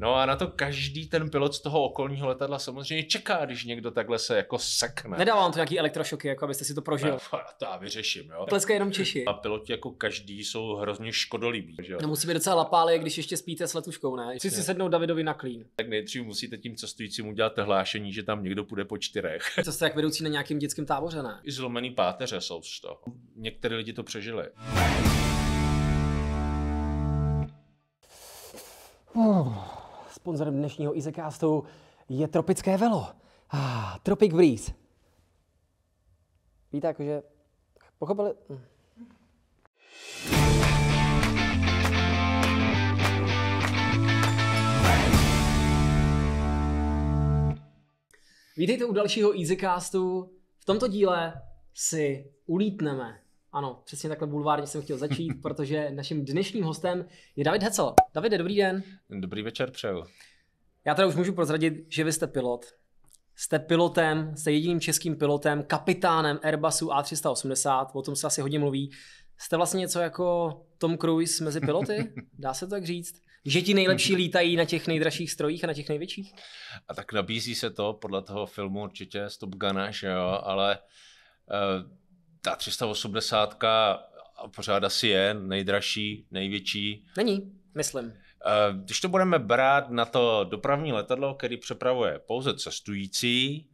No a na to každý ten pilot z toho okolního letadla samozřejmě čeká, když někdo takhle se jako sekne. Nedává vám to nějaký elektrošoky, jako abyste si to prožil. Ne, to já vyřeším, jo. Tleskají jenom Češi. A piloti jako každý jsou hrozně škodolíbí, že jo. No musí být docela lapály, když ještě spíte s letuškou, ne? Chci si sednout Davidovi na klín. Tak nejdřív musíte tím cestujícím udělat hlášení, že tam někdo půjde po čtyřech. To jste jak vedoucí na nějakém dětském táboře, ne? I zlomený páteře jsou z toho. Některé lidi to přežili. Oh. Sponzorem dnešního Easycastu je tropické velo. Ah, Tropic Breeze. Víte, jakože pochopili... Hm. Vítejte u dalšího Easycastu. V tomto díle si ulítneme ano, přesně takhle bulvárně jsem chtěl začít, protože naším dnešním hostem je David Hecel. Davide, dobrý den. Dobrý večer, přeju. Já teda už můžu prozradit, že vy jste pilot. Jste pilotem, jste jediným českým pilotem, kapitánem Airbusu A380, o tom se asi hodně mluví. Jste vlastně něco jako Tom Cruise mezi piloty, dá se to tak říct? Že ti nejlepší lítají na těch nejdražších strojích a na těch největších? A tak nabízí se to podle toho filmu určitě Stop Top že jo, ale uh ta 380 pořád asi je nejdražší, největší. Není, myslím. Eh, když to budeme brát na to dopravní letadlo, který přepravuje pouze cestující,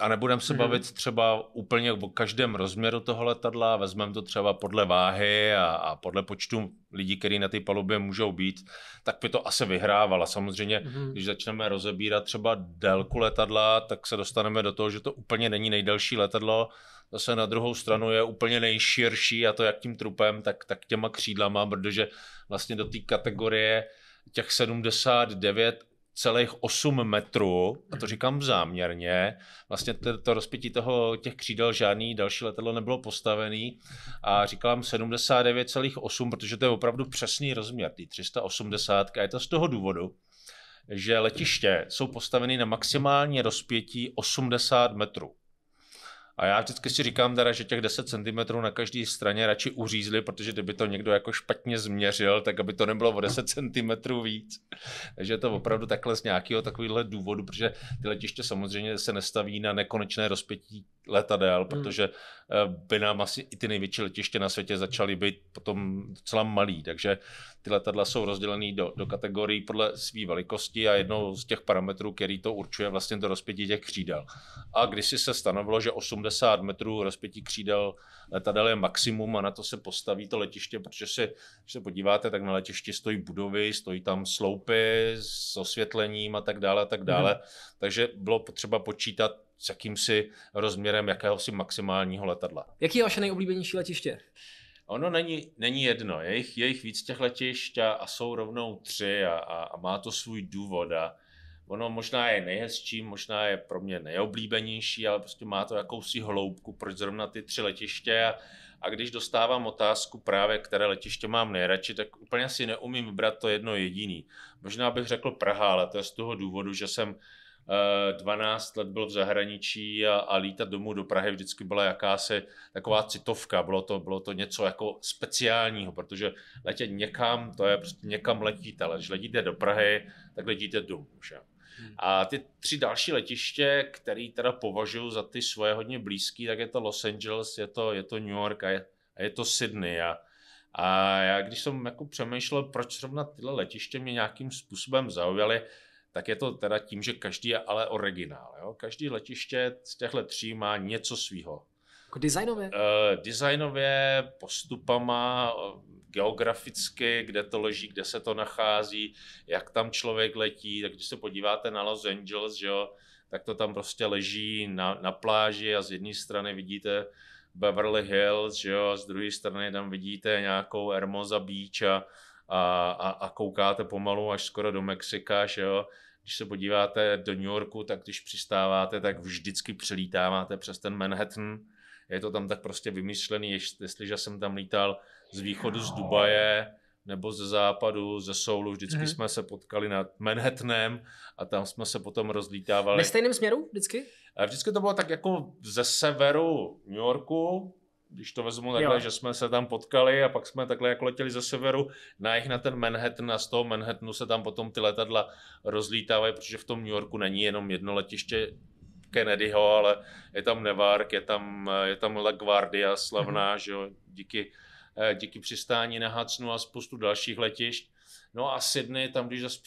a nebudeme se mhm. bavit hmm třeba úplně o každém rozměru toho letadla, vezmeme to třeba podle váhy a, a podle počtu lidí, kteří na té palubě můžou být, tak by to asi vyhrávala. Samozřejmě, mm-hmm. když začneme rozebírat třeba délku letadla, tak se dostaneme do toho, že to úplně není nejdelší letadlo, zase na druhou stranu je úplně nejširší a to jak tím trupem, tak, tak těma křídlama, protože vlastně do té kategorie těch 79 celých 8 metrů, a to říkám záměrně, vlastně to, to rozpětí toho, těch křídel žádný další letadlo nebylo postavený a říkám 79,8, protože to je opravdu přesný rozměr, ty 380 a je to z toho důvodu, že letiště jsou postaveny na maximální rozpětí 80 metrů. A já vždycky si říkám teda, že těch 10 cm na každé straně radši uřízli, protože kdyby to někdo jako špatně změřil, tak aby to nebylo o 10 cm víc. Takže je to opravdu takhle z nějakého takového důvodu, protože ty letiště samozřejmě se nestaví na nekonečné rozpětí letadel, hmm. protože eh, by nám asi i ty největší letiště na světě začaly být potom docela malý, takže ty letadla jsou rozdělené do, do kategorií podle své velikosti a jednou z těch parametrů, který to určuje, vlastně to rozpětí těch křídel. A když si se stanovilo, že 80 metrů rozpětí křídel letadel je maximum a na to se postaví to letiště, protože si, když se podíváte, tak na letišti stojí budovy, stojí tam sloupy s osvětlením a tak dále a tak dále. Mm. Takže bylo potřeba počítat s jakýmsi rozměrem jakéhosi maximálního letadla. Jaký je vaše nejoblíbenější letiště? Ono není, není jedno, je jich, je jich víc těch letišť a, a jsou rovnou tři a, a, a má to svůj důvod a ono možná je nejhezčí, možná je pro mě nejoblíbenější, ale prostě má to jakousi hloubku, proč zrovna ty tři letiště a, a když dostávám otázku právě, které letiště mám nejradši, tak úplně si neumím vybrat to jedno jediný. Možná bych řekl Praha, ale to je z toho důvodu, že jsem 12 eh, let byl v zahraničí a, a lítat domů do Prahy vždycky byla jakási taková citovka. Bylo to, bylo to něco jako speciálního, protože letět někam, to je prostě někam letíte, ale když letíte do Prahy, tak letíte domů. Že? Hmm. A ty tři další letiště, které teda považuji za ty svoje hodně blízké, tak je to Los Angeles, je to, je to New York a je, a je to Sydney. A, a já když jsem jako přemýšlel, proč zrovna tyhle letiště mě nějakým způsobem zaujaly, tak je to teda tím, že každý je ale originál. Jo? Každý letiště z těchto tří má něco svýho. Jako designově? Uh, designově, postupama, geograficky, kde to leží, kde se to nachází, jak tam člověk letí. Tak když se podíváte na Los Angeles, že jo, tak to tam prostě leží na, na pláži a z jedné strany vidíte Beverly Hills, že jo, a z druhé strany tam vidíte nějakou Hermosa Beach a a, a, a koukáte pomalu až skoro do Mexika, že jo. Když se podíváte do New Yorku, tak když přistáváte, tak vždycky přelítáváte přes ten Manhattan. Je to tam tak prostě vymyšlený, jestliže jsem tam lítal z východu z Dubaje, nebo ze západu, ze Soulu, vždycky mm-hmm. jsme se potkali nad Manhattanem a tam jsme se potom rozlítávali. Ve stejném směru vždycky? A vždycky to bylo tak jako ze severu New Yorku, když to vezmu takhle, jo. že jsme se tam potkali a pak jsme takhle jako letěli ze severu na jich na ten Manhattan a z toho Manhattanu se tam potom ty letadla rozlítávají, protože v tom New Yorku není jenom jedno letiště Kennedyho, ale je tam Nevark, je tam, je tam La Guardia slavná, mm-hmm. že jo, díky, eh, díky přistání na Hudsonu a spoustu dalších letišť. No a Sydney, tam když zase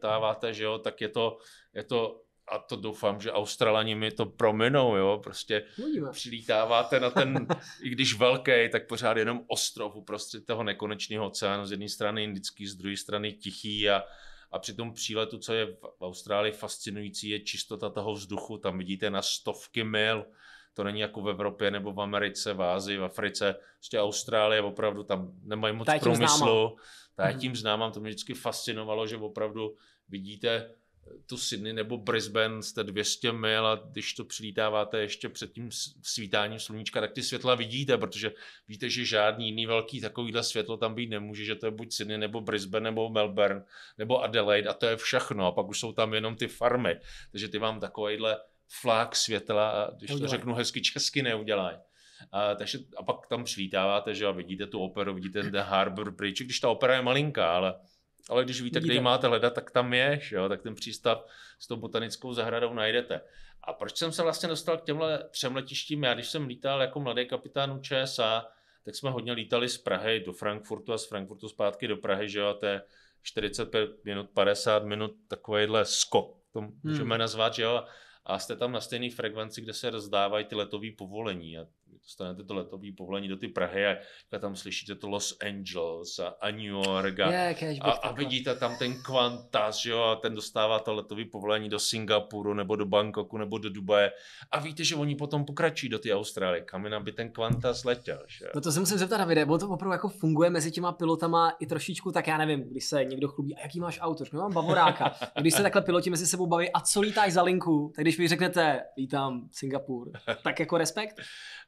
táváte, že jo, tak je to, je to a to doufám, že Australani mi to prominou, jo, prostě Ujdeme. přilítáváte na ten, i když velký, tak pořád jenom ostrov uprostřed toho nekonečného oceánu, z jedné strany indický, z druhé strany tichý a, a při tom příletu, co je v Austrálii fascinující, je čistota toho vzduchu, tam vidíte na stovky mil, to není jako v Evropě nebo v Americe, v Ázii, v Africe, prostě Austrálie opravdu tam nemají moc průmyslu, ta je tím známám, mhm. to mě vždycky fascinovalo, že opravdu vidíte tu Sydney nebo Brisbane jste 200 mil a když to přilítáváte ještě před tím svítáním sluníčka, tak ty světla vidíte, protože víte, že žádný jiný velký takovýhle světlo tam být nemůže, že to je buď Sydney nebo Brisbane nebo Melbourne nebo Adelaide a to je všechno a pak už jsou tam jenom ty farmy, takže ty vám takovýhle flák světla, a když to řeknu hezky česky, neudělají. A, takže, a pak tam přivítáváte, že, a vidíte tu operu, vidíte ten Harbour Bridge, když ta opera je malinká, ale ale když víte, kde ji máte hledat, tak tam je, jo? tak ten přístav s tou botanickou zahradou najdete. A proč jsem se vlastně dostal k těmhle třem letištím? Já když jsem lítal jako mladý kapitán u ČSA, tak jsme hodně lítali z Prahy do Frankfurtu a z Frankfurtu zpátky do Prahy, že jo, a to je 45 minut, 50 minut, takovýhle skok, to můžeme hmm. nazvat, že jo, a jste tam na stejné frekvenci, kde se rozdávají ty letové povolení a dostanete to letový povolení do ty Prahy a tam slyšíte to Los Angeles a, a New York a, yeah, a, a vidíte tam ten Qantas, jo, a ten dostává to letový povolení do Singapuru nebo do Bangkoku nebo do Dubaje a víte, že oni potom pokračují do ty Austrálie, kam jinam by ten Qantas letěl, že No to se musím zeptat, Davide, bo to opravdu jako funguje mezi těma pilotama i trošičku, tak já nevím, když se někdo chlubí, a jaký máš auto, no mám bavoráka, když se takhle piloti mezi sebou baví, a co lítáš za linku, tak když mi řeknete, lítám Singapur, tak jako respekt?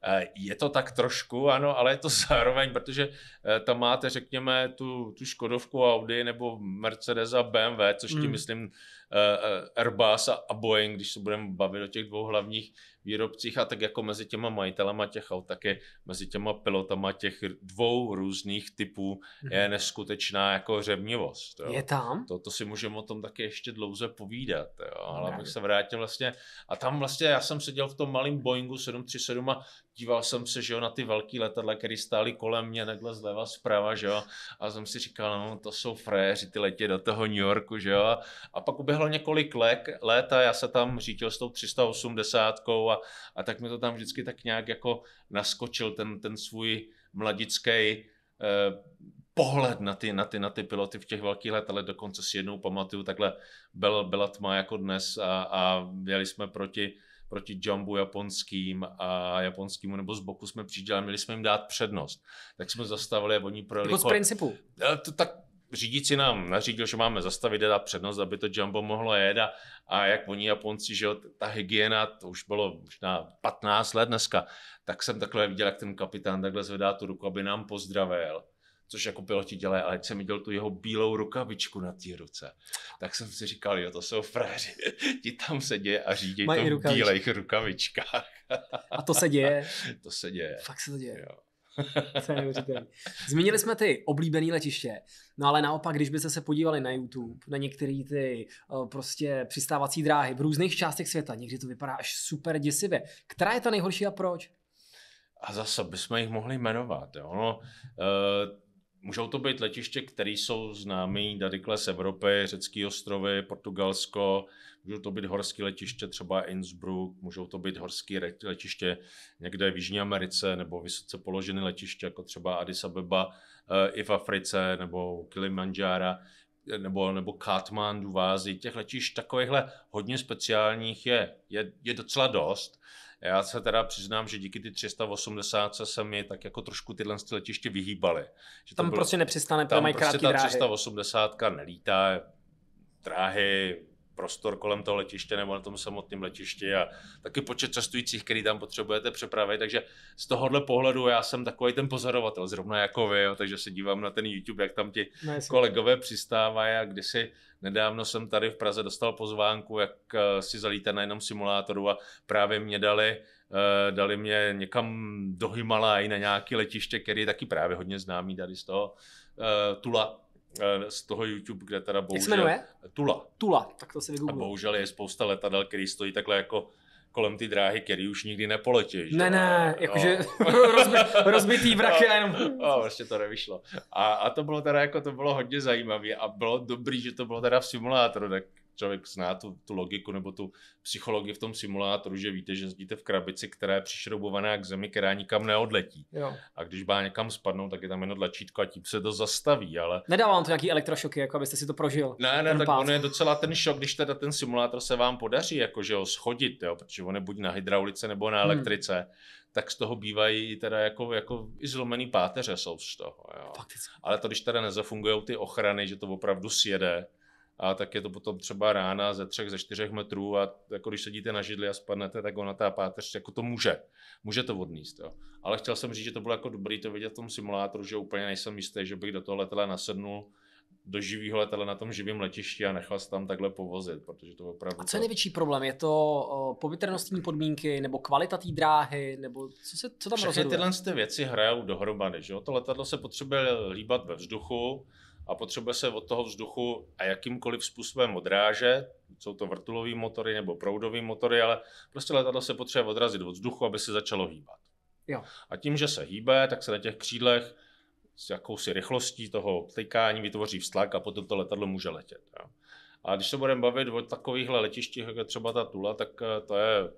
Eh, je to tak trošku, ano, ale je to zároveň, protože eh, tam máte, řekněme, tu, tu Škodovku Audi nebo Mercedes a BMW, což tím mm. myslím Eh, eh, Airbus a, a Boeing, když se budeme bavit o těch dvou hlavních výrobcích a tak jako mezi těma majitelama těch aut, tak je mezi těma pilotama těch dvou různých typů je mhm. neskutečná jako řevnivost. Jo. Je tam? To, to si můžeme o tom taky ještě dlouze povídat, jo. ale abych se vrátil vlastně a tam vlastně já jsem seděl v tom malém Boeingu 737 a díval jsem se, že jo, na ty velký letadla, které stály kolem mě, takhle zleva, zprava, že jo, a jsem si říkal, no to jsou fréři, ty letě do toho New Yorku, že jo, a pak uběhl táhl několik lek, let a já se tam řítil s tou 380 a, a tak mi to tam vždycky tak nějak jako naskočil ten, ten svůj mladický eh, pohled na ty, na, ty, na ty piloty v těch velkých letadlech, dokonce si jednou pamatuju, takhle byl, byla tma jako dnes a, a jeli jsme proti, proti jumbu japonským a japonskýmu, nebo z boku jsme přijížděli, měli jsme jim dát přednost. Tak jsme zastavili a oni projeli... Jako z principu. Eh, to, tak Řídící nám nařídil, že máme zastavit a dát přednost, aby to jumbo mohlo jet a, a jak oni Japonci, že jo, ta hygiena, to už bylo možná 15 let dneska, tak jsem takhle viděl, jak ten kapitán takhle zvedá tu ruku, aby nám pozdravil což jako piloti dělají, ale jsem viděl tu jeho bílou rukavičku na té ruce, tak jsem si říkal, jo, to jsou fréři, ti tam se děje a řídí to v bílejch rukavičkách. A to se děje? To se děje. Fakt se to děje. Jo. to je Zmínili jsme ty oblíbené letiště, no ale naopak, když byste se podívali na YouTube, na některé ty eh, prostě přistávací dráhy v různých částech světa, někdy to vypadá až super děsivě. Která je ta nejhorší a proč? A zase bychom jich mohli jmenovat. Jo? No, eh, Můžou to být letiště, které jsou známé dadykle z Evropy, řecké ostrovy, Portugalsko, můžou to být horské letiště, třeba Innsbruck, můžou to být horské letiště někde v Jižní Americe nebo vysoce položené letiště, jako třeba Addis Abeba eh, i v Africe nebo Kilimanjára eh, nebo, nebo Katmandu v Ázii. Těch letišť takovýchhle hodně speciálních je, je, je docela dost. Já se teda přiznám, že díky ty 380 se mi tak jako trošku tyhle letiště vyhýbaly. Že tam bylo, prostě nepřistane, tam mají prostě ta dráhy. 380 nelítá, dráhy, prostor kolem toho letiště nebo na tom samotném letišti a taky počet cestujících, který tam potřebujete přepravit. Takže z tohohle pohledu já jsem takový ten pozorovatel, zrovna jako vy, jo, takže se dívám na ten YouTube, jak tam ti no, kolegové přistávají a kdysi nedávno jsem tady v Praze dostal pozvánku, jak eh, si zalíte na jednom simulátoru a právě mě dali eh, dali mě někam do Himalají na nějaké letiště, který je taky právě hodně známý tady z toho eh, Tula, Eh, z toho YouTube, kde teda bohužel... Jak se jmenuje? Tula. Tula, tak to si vygooglu. A bohužel je spousta letadel, který stojí takhle jako kolem ty dráhy, který už nikdy nepoletíš. Ne, ne, jakože rozbi, rozbitý vrak a jenom... O, vlastně to nevyšlo. A, a, to bylo teda jako, to bylo hodně zajímavé a bylo dobrý, že to bylo teda v simulátoru, tak člověk zná tu, tu logiku nebo tu psychologii v tom simulátoru, že víte, že jezdíte v krabici, která je přišroubovaná k zemi, která nikam neodletí. Jo. A když má někam spadnou, tak je tam jenom tlačítko a tím se to zastaví, ale... Nedává vám to nějaký elektrošoky, jako abyste si to prožil? Ne, ne, tak pát. ono je docela ten šok, když teda ten simulátor se vám podaří, jako že ho schodit, jo, protože on je buď na hydraulice nebo na hmm. elektrice. Hmm tak z toho bývají teda jako, jako i zlomený páteře jsou z toho. Jo. Ale to, když teda nezafungují ty ochrany, že to opravdu sjede, a tak je to potom třeba rána ze třech, ze čtyřech metrů a jako když sedíte na židli a spadnete, tak ona ta páteř jako to může, může to odníst. Jo. Ale chtěl jsem říct, že to bylo jako dobrý to vidět v tom simulátoru, že úplně nejsem jistý, že bych do toho letadla nasednul, do živého letadla na tom živém letišti a nechal se tam takhle povozit, protože to opravdu... A co je největší problém? Je to povětrnostní podmínky nebo kvalita té dráhy? Nebo co, se, co tam Všechny rozhoduje? tyhle ty věci hrajou dohromady. Že? To letadlo se potřebuje líbat ve vzduchu, a potřebuje se od toho vzduchu a jakýmkoliv způsobem odrážet, jsou to vrtulový motory nebo proudový motory, ale prostě letadlo se potřebuje odrazit od vzduchu, aby se začalo hýbat. Jo. A tím, že se hýbe, tak se na těch křídlech s jakousi rychlostí toho tykání vytvoří vztlak a potom to letadlo může letět. Jo. A když se budeme bavit o takovýchhle letištích, jako je třeba ta Tula, tak eh, to je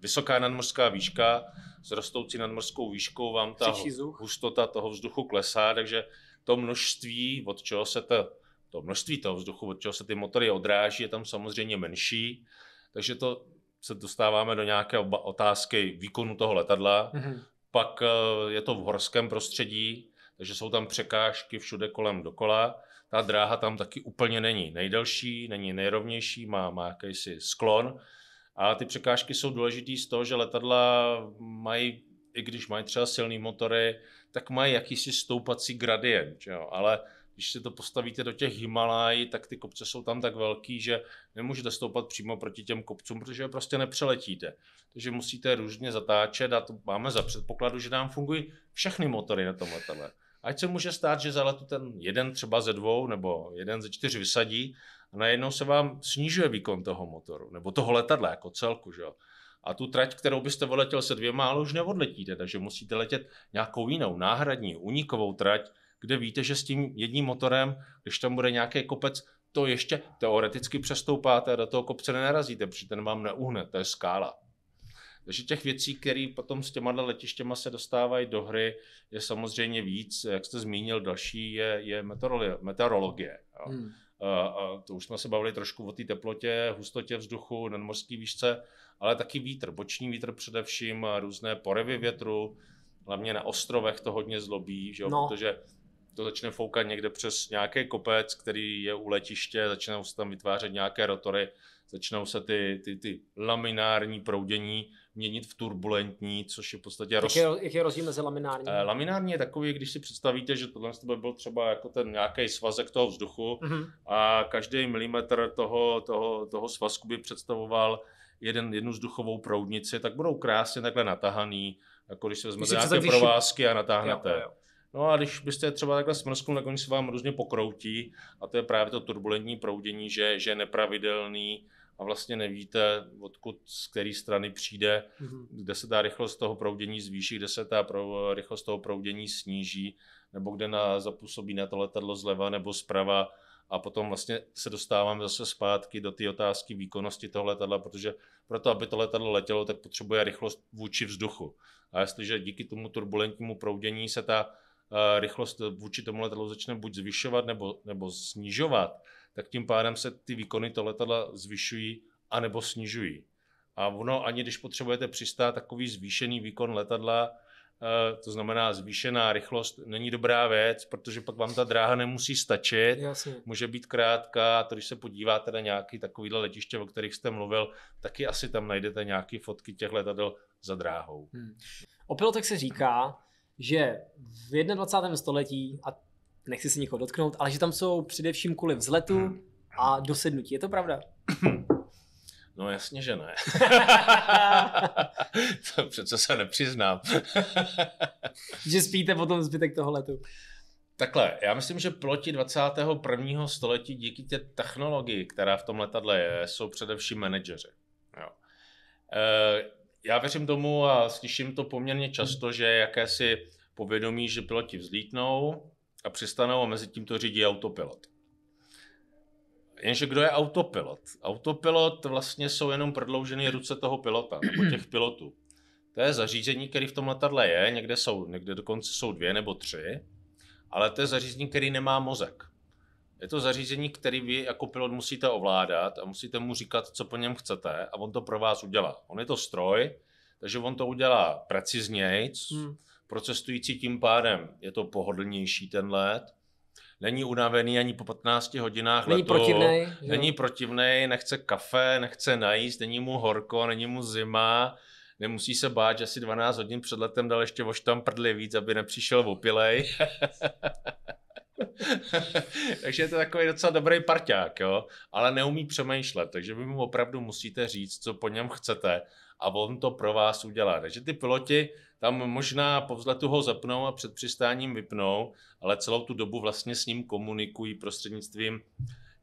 vysoká nadmořská výška, s rostoucí nadmořskou výškou vám ta hustota toho vzduchu klesá, takže to množství, od čeho se to, to množství toho vzduchu, od čeho se ty motory odráží, je tam samozřejmě menší, takže to se dostáváme do nějaké otázky výkonu toho letadla. Mm-hmm. Pak eh, je to v horském prostředí, takže jsou tam překážky všude kolem dokola. Ta dráha tam taky úplně není nejdelší, není nejrovnější, má, má jakýsi sklon. A ty překážky jsou důležité z toho, že letadla mají, i když mají třeba silné motory, tak mají jakýsi stoupací gradient, jo? ale když si to postavíte do těch Himalají, tak ty kopce jsou tam tak velký, že nemůžete stoupat přímo proti těm kopcům, protože je prostě nepřeletíte. Takže musíte různě zatáčet a to máme za předpokladu, že nám fungují všechny motory na tom letadle. Ať se může stát, že za letu ten jeden třeba ze dvou nebo jeden ze čtyř vysadí a najednou se vám snižuje výkon toho motoru nebo toho letadla jako celku. Že jo? a tu trať, kterou byste vyletěl se dvěma, ale už neodletíte, takže musíte letět nějakou jinou, náhradní, unikovou trať, kde víte, že s tím jedním motorem, když tam bude nějaký kopec, to ještě teoreticky přestoupáte a do toho kopce nenarazíte, protože ten vám neuhne, to je skála. Takže těch věcí, které potom s těma letištěma se dostávají do hry, je samozřejmě víc. Jak jste zmínil, další je, je meteorologie. meteorologie jo. Hmm. A, a to už jsme se bavili trošku o té teplotě, hustotě vzduchu, nadmořské výšce ale taky vítr, boční vítr především, různé porevy větru, hlavně na ostrovech to hodně zlobí, že jo? No. protože to začne foukat někde přes nějaký kopec, který je u letiště, začnou se tam vytvářet nějaké rotory, začnou se ty, ty, ty laminární proudění měnit v turbulentní, což je v podstatě... Roz... Jak, je, je rozdíl mezi laminární? Eh, laminární je takový, když si představíte, že tohle by byl třeba jako ten nějaký svazek toho vzduchu mm-hmm. a každý milimetr toho, toho, toho svazku by představoval jeden, jednu vzduchovou proudnici, tak budou krásně takhle natahaný, jako když se vezmete nějaké vyši... provázky a natáhnete. Jo, jo. No a když byste třeba takhle smrsknul, tak oni se vám různě pokroutí a to je právě to turbulentní proudění, že, že je nepravidelný a vlastně nevíte, odkud, z které strany přijde, mm-hmm. kde se ta rychlost toho proudění zvýší, kde se ta pro, rychlost toho proudění sníží, nebo kde na, zapůsobí na to letadlo zleva nebo zprava a potom vlastně se dostáváme zase zpátky do té otázky výkonnosti toho letadla, protože proto, aby to letadlo letělo, tak potřebuje rychlost vůči vzduchu. A jestliže díky tomu turbulentnímu proudění se ta eh, rychlost vůči tomu letadlu začne buď zvyšovat nebo, nebo snižovat, tak tím pádem se ty výkony toho letadla zvyšují anebo snižují. A ono, ani když potřebujete přistát takový zvýšený výkon letadla, Eh, to znamená zvýšená rychlost není dobrá věc, protože pak vám ta dráha nemusí stačit, Jasně. může být krátká, to když se podíváte na nějaký takovýhle letiště, o kterých jste mluvil, taky asi tam najdete nějaké fotky těch letadel za dráhou. Hmm. O pilotech se říká, že v 21. století, a nechci se nikoho dotknout, ale že tam jsou především kvůli vzletu hmm. a dosednutí. Je to pravda? No jasně, že ne. to přece se nepřiznám. že spíte potom zbytek toho letu. Takhle, já myslím, že ploti 21. století díky té technologii, která v tom letadle je, jsou především manažeři. Jo. E, já věřím tomu a slyším to poměrně často, že jakési povědomí, že piloti vzlítnou a přistanou a mezi tím to řídí autopilot. Jenže kdo je autopilot? Autopilot vlastně jsou jenom prodloužené ruce toho pilota, nebo těch pilotů. To je zařízení, které v tom letadle je, někde jsou, někde dokonce jsou dvě nebo tři, ale to je zařízení, který nemá mozek. Je to zařízení, který vy jako pilot musíte ovládat a musíte mu říkat, co po něm chcete a on to pro vás udělá. On je to stroj, takže on to udělá precizněji, hmm. pro cestující tím pádem je to pohodlnější ten let, není unavený ani po 15 hodinách není letu. Protivnej, není protivnej, nechce kafe, nechce najíst, není mu horko, není mu zima. Nemusí se bát, že si 12 hodin před letem dal ještě voš tam prdli víc, aby nepřišel opilej. takže je to takový docela dobrý parťák, jo? ale neumí přemýšlet, takže vy mu opravdu musíte říct, co po něm chcete a on to pro vás udělá. Takže ty piloti tam možná po vzletu ho zapnou a před přistáním vypnou, ale celou tu dobu vlastně s ním komunikují prostřednictvím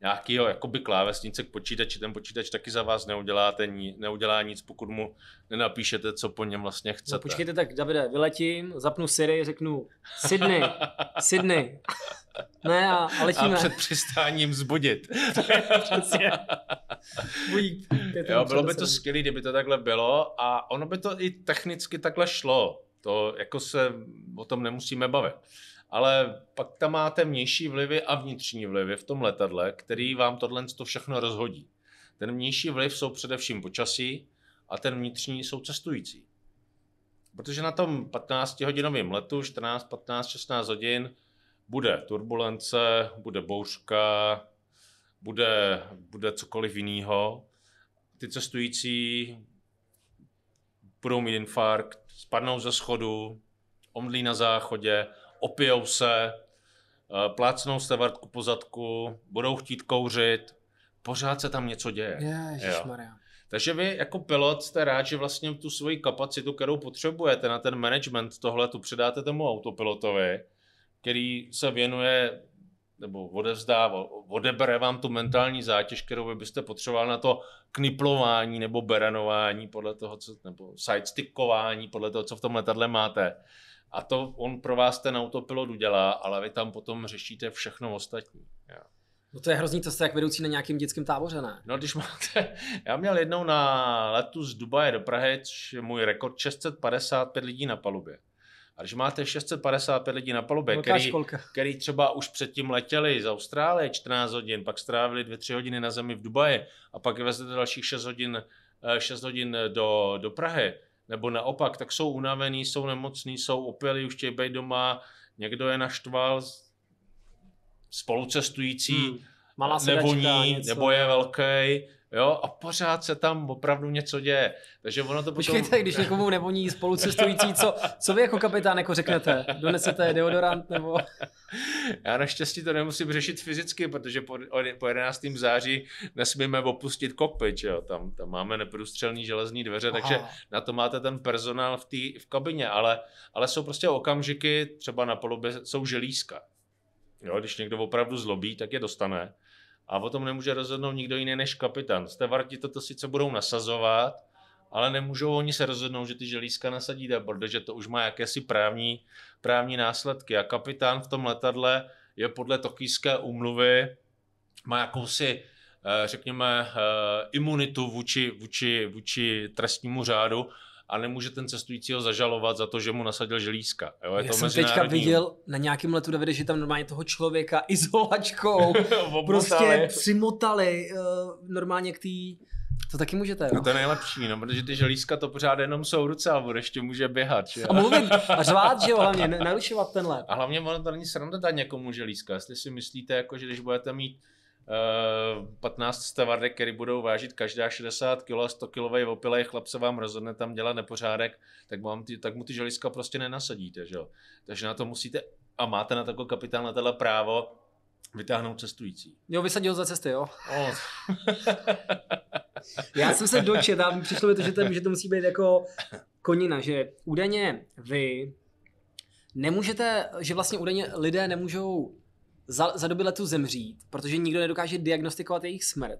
nějakého jakoby klávesnice k počítači, ten počítač taky za vás neudělá, neudělá nic, pokud mu nenapíšete, co po něm vlastně chcete. No, počkejte, tak Davide, vyletím, zapnu Siri, řeknu Sydney, Sydney. ne, a, a letíme. A před přistáním zbudit. Jo, bylo by to skvělé, kdyby to takhle bylo a ono by to i technicky takhle šlo. To jako se o tom nemusíme bavit ale pak tam máte vnější vlivy a vnitřní vlivy v tom letadle, který vám tohle to všechno rozhodí. Ten vnější vliv jsou především počasí a ten vnitřní jsou cestující. Protože na tom 15-hodinovém letu, 14, 15, 16 hodin, bude turbulence, bude bouřka, bude, bude cokoliv jiného. Ty cestující budou mít infarkt, spadnou ze schodu, omdlí na záchodě opijou se, eh, plácnou se vartku po zadku, budou chtít kouřit, pořád se tam něco děje. Ježišmarja. Takže vy jako pilot jste rád, že vlastně tu svoji kapacitu, kterou potřebujete na ten management tohle, tu předáte tomu autopilotovi, který se věnuje nebo odevzdá, odebere vám tu mentální zátěž, kterou vy byste potřeboval na to kniplování nebo beranování podle toho, co, nebo sidestickování podle toho, co v tom letadle máte. A to on pro vás ten autopilot udělá, ale vy tam potom řešíte všechno ostatní. No to je hrozný, to jste jak vedoucí na nějakém dětském táboře, ne? No když máte, já měl jednou na letu z Dubaje do Prahy, můj rekord 655 lidí na palubě. A když máte 655 lidí na palubě, který, který třeba už předtím letěli z Austrálie 14 hodin, pak strávili 2-3 hodiny na zemi v Dubaji a pak vezete dalších 6 hodin, 6 eh, hodin do, do Prahy, nebo naopak, tak jsou unavený, jsou nemocný, jsou opilí, už chtějí být doma, někdo je naštval, spolucestující, hmm malá nevoní, něco. nebo je velký, jo, a pořád se tam opravdu něco děje. Takže ono to Počkejte, potom... když někomu nevoní spolucestující, co, co vy jako kapitán jako řeknete? Donesete deodorant nebo... Já naštěstí to nemusím řešit fyzicky, protože po, po 11. září nesmíme opustit kokpit, jo, tam, tam máme neprůstřelný železní dveře, Aha. takže na to máte ten personál v, tý, v kabině, ale, ale jsou prostě okamžiky, třeba na polubě jsou želízka, Jo, když někdo opravdu zlobí, tak je dostane a o tom nemůže rozhodnout nikdo jiný než kapitán. Stevarti toto sice budou nasazovat, ale nemůžou oni se rozhodnout, že ty želízka nasadí, protože to už má jakési právní, právní následky. A kapitán v tom letadle je podle tokijské úmluvy, má jakousi eh, řekněme, eh, imunitu vůči, vůči, vůči trestnímu řádu a nemůže ten cestujícího zažalovat za to, že mu nasadil želízka. Jo, je Já to jsem teďka viděl na nějakém letu, Davide, že tam normálně toho člověka izolačkou prostě přimotali uh, normálně k té tý... To taky můžete. No. no to je nejlepší, no, protože ty želízka to pořád jenom jsou ruce a bude ještě může běhat. Že? A mluvím, a řvát, že jo, hlavně, narušovat ten lep. A hlavně ono to není sranda dát někomu želízka. Jestli si myslíte, jako, že když budete mít 15 stavardek, které budou vážit každá 60 kg, 100 kg opilej chlap se vám rozhodne tam dělat nepořádek, tak, vám ty, tak mu ty želiska prostě nenasadíte, že Takže na to musíte, a máte na takový kapitál na tohle právo, vytáhnout cestující. Jo, vysadil za cesty, jo. Oh. Já jsem se dočet a přišlo mi to, že to, že to musí být jako konina, že údajně vy nemůžete, že vlastně údajně lidé nemůžou za, za doby letu zemřít, protože nikdo nedokáže diagnostikovat jejich smrt.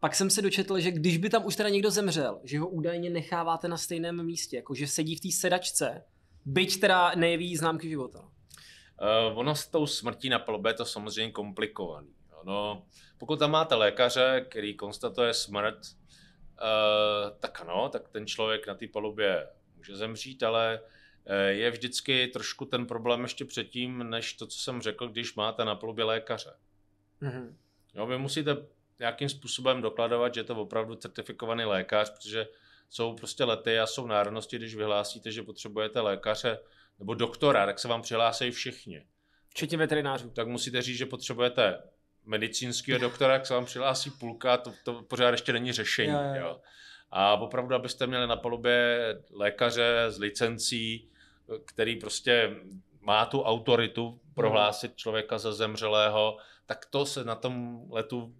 Pak jsem se dočetl, že když by tam už teda někdo zemřel, že ho údajně necháváte na stejném místě, jako že sedí v té sedačce, byť teda nejví známky života. Uh, ono s tou smrtí na palubě to samozřejmě komplikovaný. No, pokud tam máte lékaře, který konstatuje smrt, uh, tak ano, tak ten člověk na té palubě může zemřít, ale uh, Eh, je vždycky trošku ten problém ještě předtím, než to, co jsem řekl, když máte na plubě lékaře. Mm-hmm. Jo, vy musíte nějakým způsobem dokladovat, že je to opravdu certifikovaný lékař, protože jsou prostě lety a jsou národnosti, když vyhlásíte, že potřebujete lékaře nebo doktora, tak se vám přihlásí všichni. Včetně veterinářů. Tak musíte říct, že potřebujete medicínského doktora, jak se vám přihlásí půlka, to, to pořád ještě není řešení. Jo, jo. Jo. A opravdu, abyste měli na palubě lékaře s licencí, který prostě má tu autoritu prohlásit člověka za zemřelého, tak to se na tom letu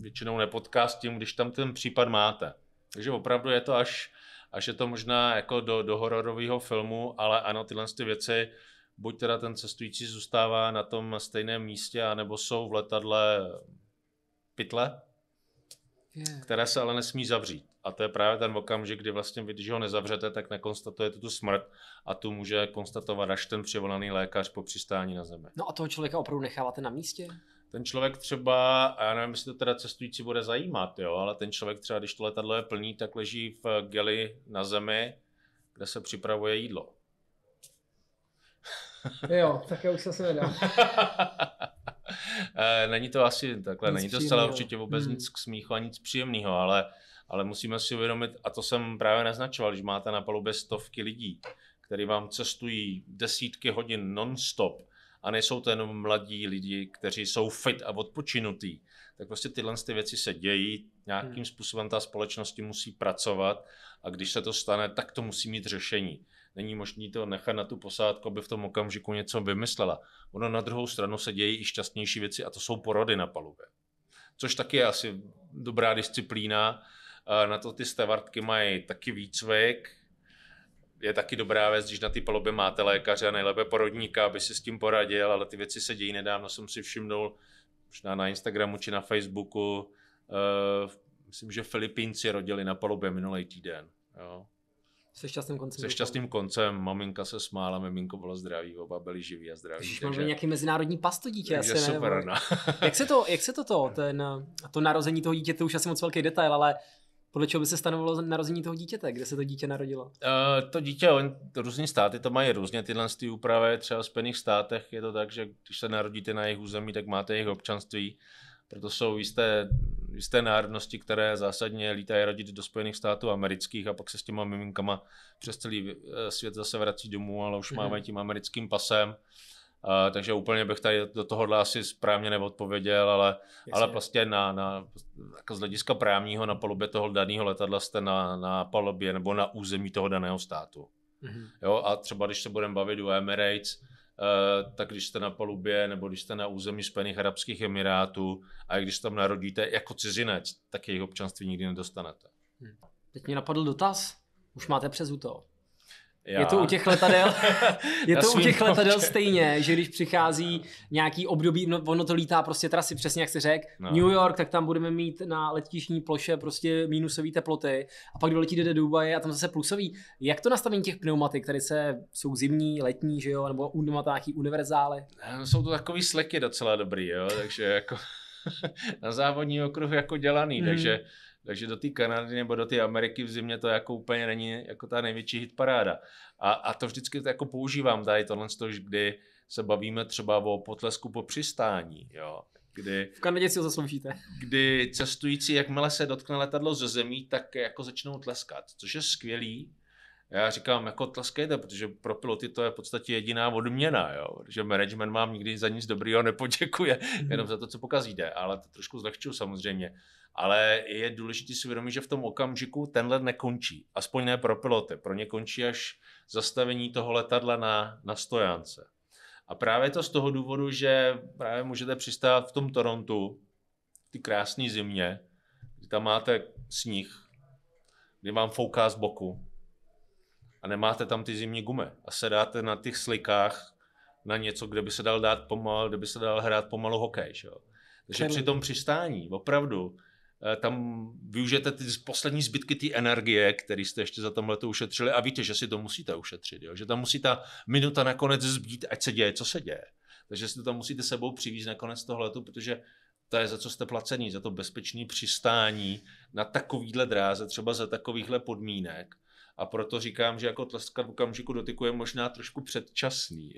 většinou nepotká s tím, když tam ten případ máte. Takže opravdu je to až, až je to možná jako do, do hororového filmu, ale ano, tyhle ty věci, buď teda ten cestující zůstává na tom stejném místě, anebo jsou v letadle pytle, yeah. které se ale nesmí zavřít. A to je právě ten okamžik, kdy vlastně vy, když ho nezavřete, tak nekonstatujete tu smrt a tu může konstatovat až ten přivolaný lékař po přistání na zemi. No a toho člověka opravdu necháváte na místě? Ten člověk třeba, a já nevím, jestli to teda cestující bude zajímat, jo, ale ten člověk třeba, když to letadlo je plný, tak leží v eh, geli na zemi, kde se připravuje jídlo. Jo, tak já už se nedám. Eh, není to asi takhle, nic není to zcela určitě vůbec hmm. nic k smíchu a nic příjemného, ale ale musíme si uvědomit, a to jsem právě naznačoval, když máte na palubě stovky lidí, který vám cestují desítky hodin non-stop a nejsou to jenom mladí lidi, kteří jsou fit a odpočinutí, tak prostě tyhle ty věci se dějí, nějakým hmm. způsobem ta společnost musí pracovat a když se to stane, tak to musí mít řešení. Není možné to nechat na tu posádku, aby v tom okamžiku něco vymyslela. Ono na druhou stranu se dějí i šťastnější věci a to jsou porody na palubě. Což taky je asi dobrá disciplína, na to ty stevartky mají taky výcvik, je taky dobrá věc, když na té palubě máte lékaře a nejlépe porodníka, aby si s tím poradil, ale ty věci se dějí. Nedávno jsem si všimnul, možná na Instagramu či na Facebooku, uh, myslím, že Filipínci rodili na palubě minulý týden. Jo. Se šťastným koncem. Se šťastným koncem. Maminka se smála, miminko bylo zdraví, oba byli živí a zdraví. Ježiš, takže... nějaký mezinárodní pas to dítě. Takže asi, super, ne? No. jak se to, jak se to, to, ten, to narození toho dítěte, to už asi moc velký detail, ale podle čeho by se stanovalo narození toho dítěte? Kde se to dítě narodilo? Uh, to dítě, on, různý státy to mají různě, tyhle ty úpravy. Třeba v Spojených státech je to tak, že když se narodíte na jejich území, tak máte jejich občanství. Proto jsou jisté, jisté národnosti, které zásadně lítají rodit do Spojených států amerických a pak se s těma miminkama přes celý eh, svět zase vrací domů, ale už mm. máme tím americkým pasem. Uh, takže úplně bych tady do tohohle asi správně neodpověděl, ale, Jasně. ale prostě na, na, jako z hlediska právního na palubě toho daného letadla jste na, na palubě nebo na území toho daného státu. Mm-hmm. Jo, a třeba když se budeme bavit o Emirates, Uh, tak když jste na palubě nebo když jste na území Spojených Arabských Emirátů a když tam narodíte jako cizinec, tak jejich občanství nikdy nedostanete. Hmm. Teď mě napadl dotaz. Už máte přes to. Já. Je to u těch letadel, je to u těch letadel stejně, že když přichází nějaký období, no, ono to lítá prostě trasy, přesně jak se řekl, no. New York, tak tam budeme mít na letišní ploše prostě mínusové teploty a pak doletí do Dubaje a tam zase plusový. Jak to nastavení těch pneumatik, které se, jsou zimní, letní, že jo, nebo pneumatik univerzály? No, jsou to takový sleky docela dobrý, jo, takže jako na závodní okruh jako dělaný, mm. takže takže do té Kanady nebo do té Ameriky v zimě to jako úplně není jako ta největší hitparáda. A, a to vždycky to jako používám tady tohle, kdy se bavíme třeba o potlesku po přistání. Jo. Kdy, v Kanadě si ho zasloužíte. Kdy cestující, jakmile se dotkne letadlo ze zemí, tak jako začnou tleskat, což je skvělý. Já říkám, jako tleskejte, protože pro piloty to je v podstatě jediná odměna, jo? že management vám nikdy za nic dobrýho nepoděkuje, mhm. jenom za to, co pokazíte, ale to trošku zlehčuju samozřejmě ale je důležité si uvědomit, že v tom okamžiku ten let nekončí. Aspoň ne pro piloty. Pro ně končí až zastavení toho letadla na, na stojance. A právě to z toho důvodu, že právě můžete přistát v tom Torontu, ty krásné zimě, kdy tam máte sníh, kdy vám fouká z boku a nemáte tam ty zimní gumy a sedáte na těch slikách na něco, kde by se dal dát pomal, kde by se dal hrát pomalu hokej. Že Takže Takže při tom přistání opravdu Eh, tam využijete ty poslední zbytky té energie, které jste ještě za tom letu ušetřili a víte, že si to musíte ušetřit, jo? že tam musí ta minuta nakonec zbít, ať se děje, co se děje. Takže si to tam musíte sebou přivízt nakonec toho letu, protože to je za co jste placení, za to bezpečné přistání na takovýhle dráze, třeba za takovýchhle podmínek. A proto říkám, že jako tleska v okamžiku dotyku je možná trošku předčasný.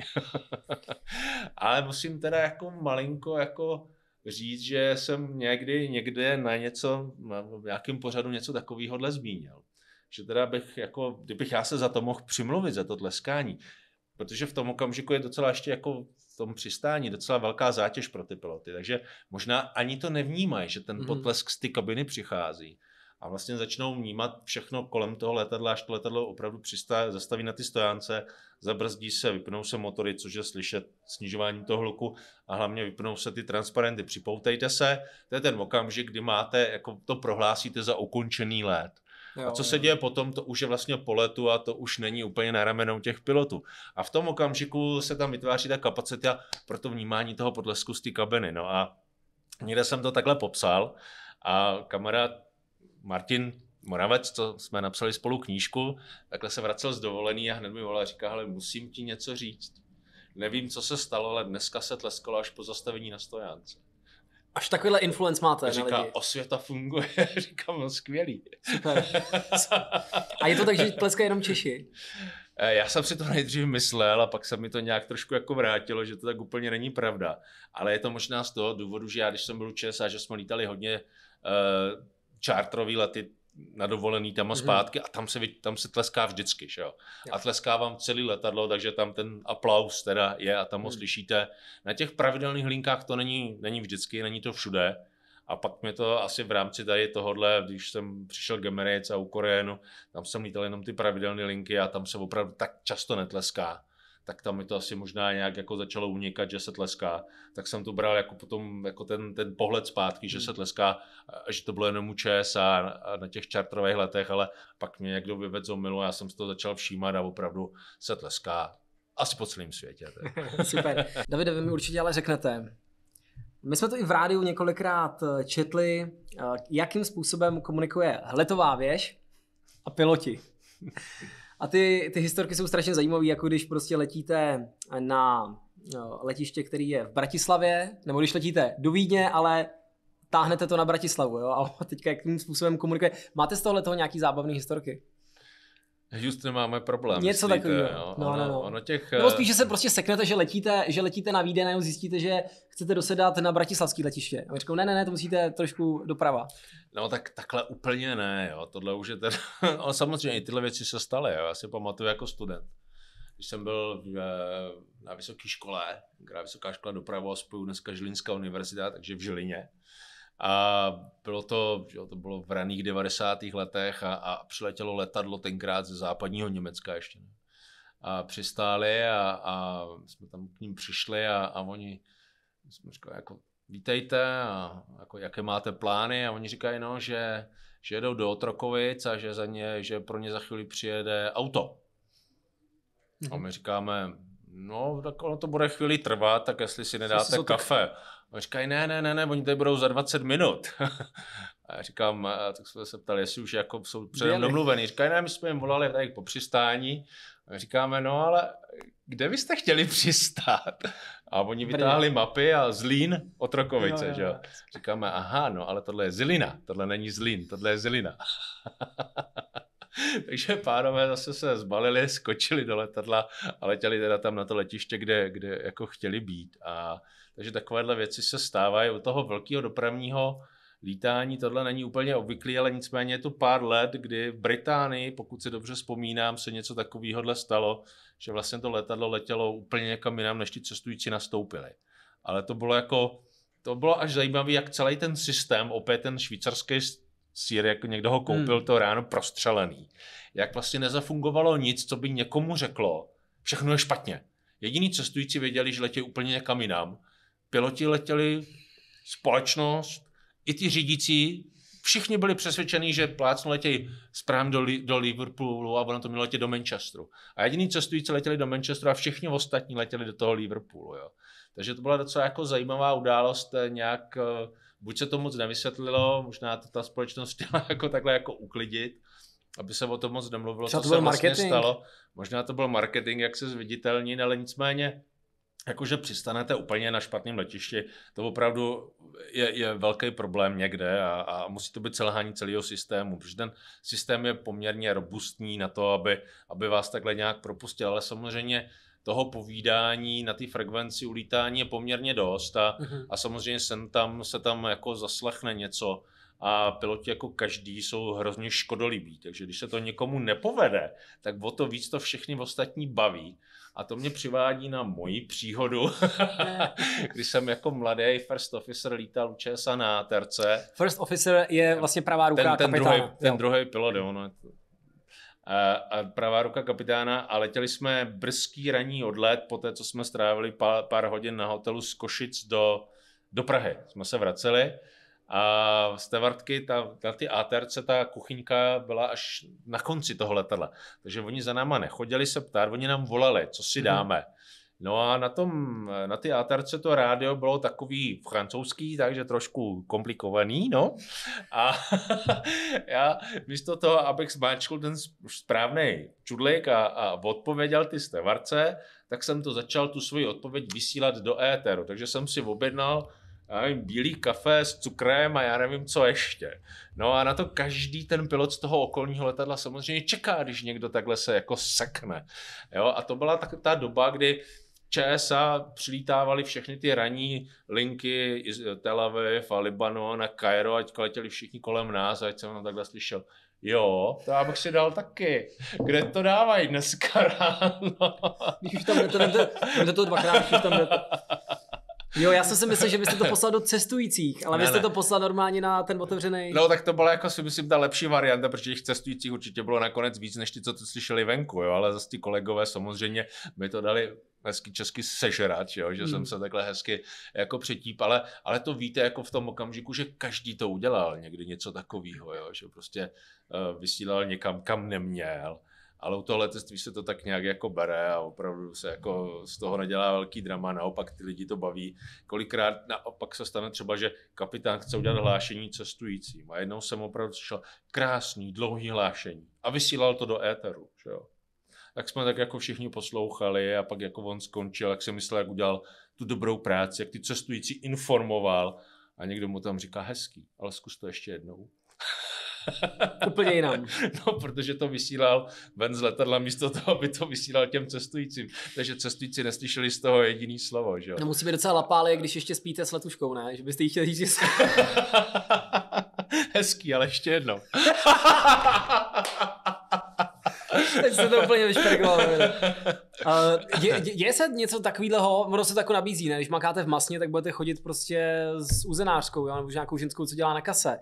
Ale musím teda jako malinko jako říct, že jsem někdy někde na něco, v nějakém pořadu něco takového zmínil. Že teda bych, jako, kdybych já se za to mohl přimluvit, za to tleskání, protože v tom okamžiku je docela ještě jako v tom přistání docela velká zátěž pro ty piloty, takže možná ani to nevnímají, že ten mhm. potlesk z ty kabiny přichází a vlastně začnou vnímat všechno kolem toho letadla, až to letadlo opravdu přistá, zastaví na ty stojánce, zabrzdí se, vypnou se motory, což je slyšet snižování toho hluku a hlavně vypnou se ty transparenty, připoutejte se, to je ten okamžik, kdy máte, jako to prohlásíte za ukončený let. a co se děje potom, to už je vlastně po letu a to už není úplně na ramenou těch pilotů. A v tom okamžiku se tam vytváří ta kapacita pro to vnímání toho podlesku z té kabiny. No a někde jsem to takhle popsal a kamarád Martin Moravec, to jsme napsali spolu knížku, takhle se vracel z dovolený a hned mi volal a říká, ale musím ti něco říct. Nevím, co se stalo, ale dneska se tleskalo až po zastavení na stojánce. Až takovýhle influence máte. Říká, lidi. osvěta funguje. Říkám, no skvělý. Super. A je to tak, že tleskají jenom Češi? Eh, já jsem si to nejdřív myslel a pak se mi to nějak trošku jako vrátilo, že to tak úplně není pravda. Ale je to možná z toho důvodu, že já, když jsem byl u ČSA, že jsme lítali hodně uh, čártrový lety na dovolený tam a mhm. zpátky mm-hmm. a tam se, tam se tleská vždycky, že jo? A tleská vám celý letadlo, takže tam ten aplaus teda je a tam mm. ho mhm. slyšíte. Na těch pravidelných linkách to není, není vždycky, není to všude. A pak mě to asi v rámci tady tohohle, když jsem přišel k Americe a u Koreanu, tam jsem lítal jenom ty pravidelné linky a tam se opravdu tak často netleská tak tam mi to asi možná nějak jako začalo unikat, že se tleská, tak jsem to bral jako potom jako ten, ten pohled zpátky, že se hmm. tleská, že to bylo jenom u ČS a, na těch čartrových letech, ale pak mě někdo vyvedl milu a já jsem si to začal všímat a opravdu se tleská asi po celém světě. Super. Davide, vy mi určitě ale řeknete, my jsme to i v rádiu několikrát eh, četli, eh, jakým způsobem komunikuje letová věž a piloti. A ty, ty historky jsou strašně zajímavé, jako když prostě letíte na no, letiště, který je v Bratislavě, nebo když letíte do Vídně, ale táhnete to na Bratislavu, jo? A teďka jakým způsobem komunikuje. Máte z tohle toho nějaký zábavné historky? Houston máme problém. Něco takového. No, no, ono, no, no. Ono těch... Nebo eh, spíš, že se prostě seknete, že letíte, že letíte na Vídeň a zjistíte, že chcete dosedat na bratislavský letiště. A říkám, ne, ne, ne, to musíte trošku doprava. No tak takhle úplně ne, jo. Tohle už je ten... Ale samozřejmě i tyhle věci se staly, jo. Já si pamatuju jako student. Když jsem byl v, eh, na vysoké škole, která vysoká škola doprava spojů dneska Žilinská univerzita, takže v Žilině, a bylo to, jo, to bylo v raných 90. letech a, a přiletělo letadlo tenkrát ze západního Německa ještě. A přistáli a, a jsme tam k ním přišli a, a oni jsme říkali, jako vítejte a jako, jaké máte plány a oni říkají, no, že, že jedou do Otrokovic a že, za ně, že pro ně za chvíli přijede auto. A mhm. my říkáme, no, tak ono to bude chvíli trvat, tak jestli si nedáte kafe. Tak... A říkají, ne, ne, ne, ne, oni tady budou za 20 minut. a já říkám, a tak jsme se ptali, jestli už jako jsou předem domluvený. Říkají, ne, my jsme jim volali tady po přistání. A říkáme, no ale kde byste chtěli přistát? A oni vytáhli mapy a Zlín, Otrokovice, jo, jo. že jo. Říkáme, aha, no ale tohle je Zilina, tohle není Zlín, tohle je Zilina. Takže pánové zase se zbalili, skočili do letadla a letěli teda tam na to letiště, kde, kde jako chtěli být. A takže takovéhle věci se stávají. U toho velkého dopravního lítání tohle není úplně obvyklý, ale nicméně je to pár let, kdy v Británii, pokud si dobře vzpomínám, se něco takového stalo, že vlastně to letadlo letělo úplně někam jinam, než ti cestující nastoupili. Ale to bylo jako, to bylo až zajímavé, jak celý ten systém, opět ten švýcarský sír, jako někdo ho koupil hmm. to ráno prostřelený, jak vlastně nezafungovalo nic, co by někomu řeklo, všechno je špatně. Jediní cestující věděli, že letějí úplně někam jinam piloti letěli, společnost, i ti řídící, všichni byli přesvědčeni, že plácnu letějí správně do, do Liverpoolu a ono to mělo letět do Manchesteru. A jediný cestující letěli do Manchesteru a všichni ostatní letěli do toho Liverpoolu. Jo. Takže to byla docela jako zajímavá událost, eh, nějak eh, buď se to moc nevysvětlilo, možná to ta společnost chtěla jako takhle jako uklidit, aby se o tom moc nemluvilo, co to se vlastně marketing. stalo. Možná to byl marketing, jak se zviditelní, ale nicméně jakože přistanete úplně na špatném letišti, to opravdu je, je velký problém někde a, a musí to být selhání celého systému, protože ten systém je poměrně robustní na to, aby, aby vás takhle nějak propustil, ale samozřejmě toho povídání na té frekvenci ulítání je poměrně dost a, mhm. a samozřejmě sem tam, se tam jako zaslechne něco, a piloti jako každý jsou hrozně škodolibí, takže když se to někomu nepovede, tak o to víc to všechny ostatní baví a to mě přivádí na moji příhodu, když jsem jako mladý first officer lítal u ČSA na terce. First officer je vlastně pravá ruka ten, ten kapitána. Druhý, ten druhý pilot, jo. No. A, a pravá ruka kapitána a letěli jsme brzký ranní odlet po té, co jsme strávili pár, pár hodin na hotelu z Košic do, do Prahy. Jsme se vraceli a z té vartky, ta, na ty ATRC, ta kuchyňka byla až na konci toho letadla. Takže oni za náma nechodili se ptát, oni nám volali, co si mhm. dáme. Mm. No a na, tom, na ty ATRC to rádio bylo takový francouzský, takže trošku komplikovaný, no. A já místo toho, abych zmáčkl ten správný čudlik a, a odpověděl ty stevarce, tak jsem to začal tu svoji odpověď vysílat do éteru. E takže jsem si objednal já nevím, bílý kafe s cukrem a já nevím, co ještě. No a na to každý ten pilot z toho okolního letadla samozřejmě čeká, když někdo takhle se jako sekne. Jo? A to byla tak ta doba, kdy ČSA přilítávali všechny ty ranní linky z Tel Aviv a Libanon a Kairo, ať letěli všichni kolem nás, ať jsem to takhle slyšel. Jo, to já bych si dal taky. Kde to dávají dneska ráno? Když tam jdete, to, jdete to dvakrát, to už tam to. Jo, já jsem si myslel, že byste to poslal do cestujících, ale ne, vy jste ne. to poslal normálně na ten otevřený. No, tak to byla jako si myslím ta lepší varianta, protože těch cestujících určitě bylo nakonec víc, než ti, co to slyšeli venku, jo, ale zase ti kolegové samozřejmě by to dali hezky česky sežrat, jo? že hmm. jsem se takhle hezky jako přetíp, ale, ale to víte jako v tom okamžiku, že každý to udělal někdy něco takového, že prostě uh, vysílal někam, kam neměl ale u toho letectví se to tak nějak jako bere a opravdu se jako z toho nedělá velký drama, naopak ty lidi to baví. Kolikrát naopak se stane třeba, že kapitán chce udělat hlášení cestujícím a jednou jsem opravdu slyšel krásný, dlouhý hlášení a vysílal to do éteru, že jo. Tak jsme tak jako všichni poslouchali a pak jako on skončil, jak jsem myslel, jak udělal tu dobrou práci, jak ty cestující informoval a někdo mu tam říká hezký, ale zkus to ještě jednou. Úplně jinam. no, protože to vysílal ven z letadla místo toho, aby to vysílal těm cestujícím. Takže cestující neslyšeli z toho jediný slovo, že jo? No musí být docela lapále, když ještě spíte s letuškou, ne? Že byste jí chtěli říct, že... Hezký, ale ještě jedno. Teď se to úplně vyšperkoval. Uh, je, je, se něco takového, ono se to jako nabízí, ne? Když makáte v masně, tak budete chodit prostě s uzenářskou, jo? nebo nějakou ženskou, co dělá na kase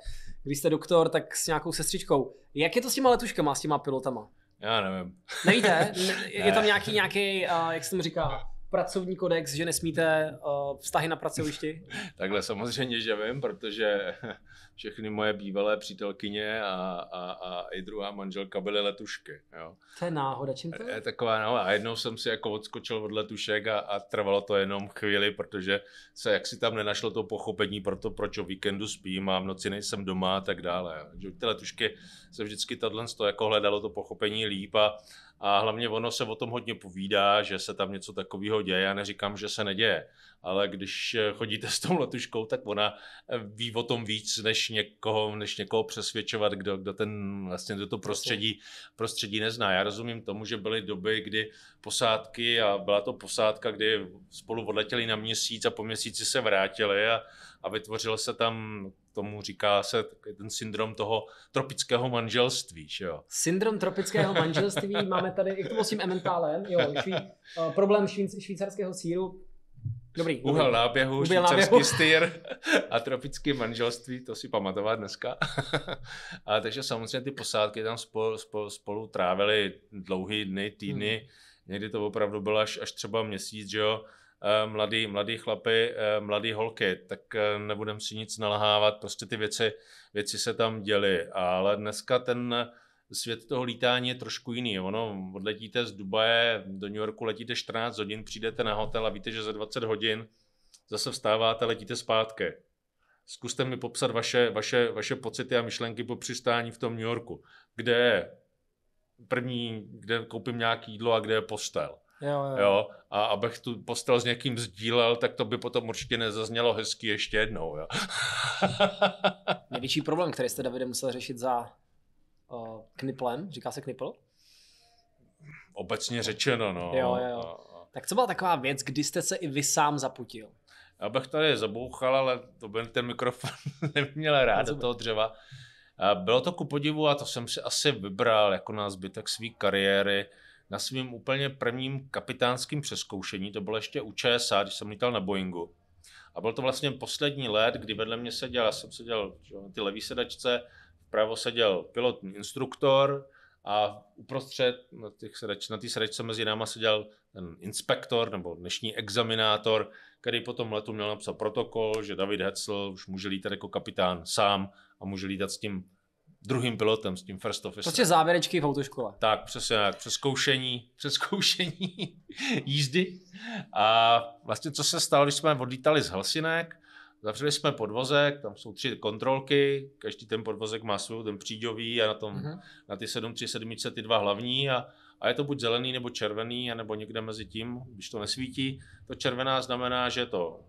když jste doktor, tak s nějakou sestřičkou. Jak je to s těma letuškama, s těma pilotama? Já nevím. Nevíte? Je tam nějaký, nějaký, uh, jak se tomu říká, pracovní kodex, že nesmíte uh, vztahy na pracovišti? Takhle samozřejmě, že vím, protože všechny moje bývalé přítelkyně a, a, a i druhá manželka byly letušky. Jo. To je náhoda, čím to je? je taková náhoda. A jednou jsem si jako odskočil od letušek a, a trvalo to jenom chvíli, protože se jaksi tam nenašlo to pochopení pro to, proč o víkendu spím a v noci nejsem doma a tak dále. Takže ty letušky se vždycky tohle jako hledalo to pochopení líp a a hlavně ono se o tom hodně povídá, že se tam něco takového děje. Já neříkám, že se neděje, ale když eh, chodíte s tou letuškou, tak ona eh, ví o tom víc, než někoho, než někoho přesvědčovat, kdo, kdo ten vlastně do to prostředí, prostředí nezná. Já rozumím tomu, že byly doby, kdy posádky a byla to posádka, kdy spolu odletěli na měsíc a po měsíci se vrátili a, a vytvořil se tam tomu říká se ten syndrom toho tropického manželství. Že jo? Syndrom tropického manželství máme tady Jak to musím ementálem, jo, švý, uh, problém švý, švýcarského síru, Dobrý. Úhel náběhu, švýcarský styr a tropické manželství, to si pamatovat dneska. a takže samozřejmě ty posádky tam spolu, spolu, spolu trávily dlouhé dny, týdny. Hmm. Někdy to opravdu bylo až, až třeba měsíc, že jo. Eh, mladý, mladý chlapy, eh, mladý holky, tak eh, nebudem si nic nalhávat, prostě ty věci, věci se tam děly, ale dneska ten svět toho lítání je trošku jiný. Ono, odletíte z Dubaje do New Yorku, letíte 14 hodin, přijdete na hotel a víte, že za 20 hodin zase vstáváte, letíte zpátky. Zkuste mi popsat vaše, vaše, vaše pocity a myšlenky po přistání v tom New Yorku. Kde je první, kde koupím nějaké jídlo a kde je postel Jo, jo. jo a abych tu postel s někým sdílel, tak to by potom určitě nezaznělo hezky ještě jednou. Jo. Největší problém, který jste, Davide, musel řešit za uh, kniplem, říká se knipl? Obecně řečeno, no. Jo, jo, jo. Tak co byla taková věc, kdy jste se i vy sám zaputil? Já bych tady zabouchal, ale to by ten mikrofon neměl rád do toho dřeva. Bylo to ku podivu a to jsem si asi vybral jako na zbytek své kariéry na svém úplně prvním kapitánském přeskoušení, to bylo ještě u ČSA, když jsem lítal na Boeingu. A byl to vlastně poslední let, kdy vedle mě seděl, já jsem seděl na ty levý sedačce, vpravo seděl pilotní instruktor a uprostřed na, těch sedač, na té sedačce mezi náma seděl ten inspektor nebo dnešní examinátor, který po tom letu měl napsat protokol, že David Hetzel už může lítat jako kapitán sám a může lítat s tím druhým pilotem, s tím first officer. Prostě závěrečky v autoškole. Tak, přesně tak. Přes zkoušení, přes zkoušení jízdy. A vlastně, co se stalo, když jsme odlítali z Helsinek, Zavřeli jsme podvozek, tam jsou tři kontrolky, každý ten podvozek má svůj ten příďový a na, tom, mm-hmm. na ty 737 ty dva hlavní a, a je to buď zelený nebo červený, nebo někde mezi tím, když to nesvítí. To červená znamená, že je to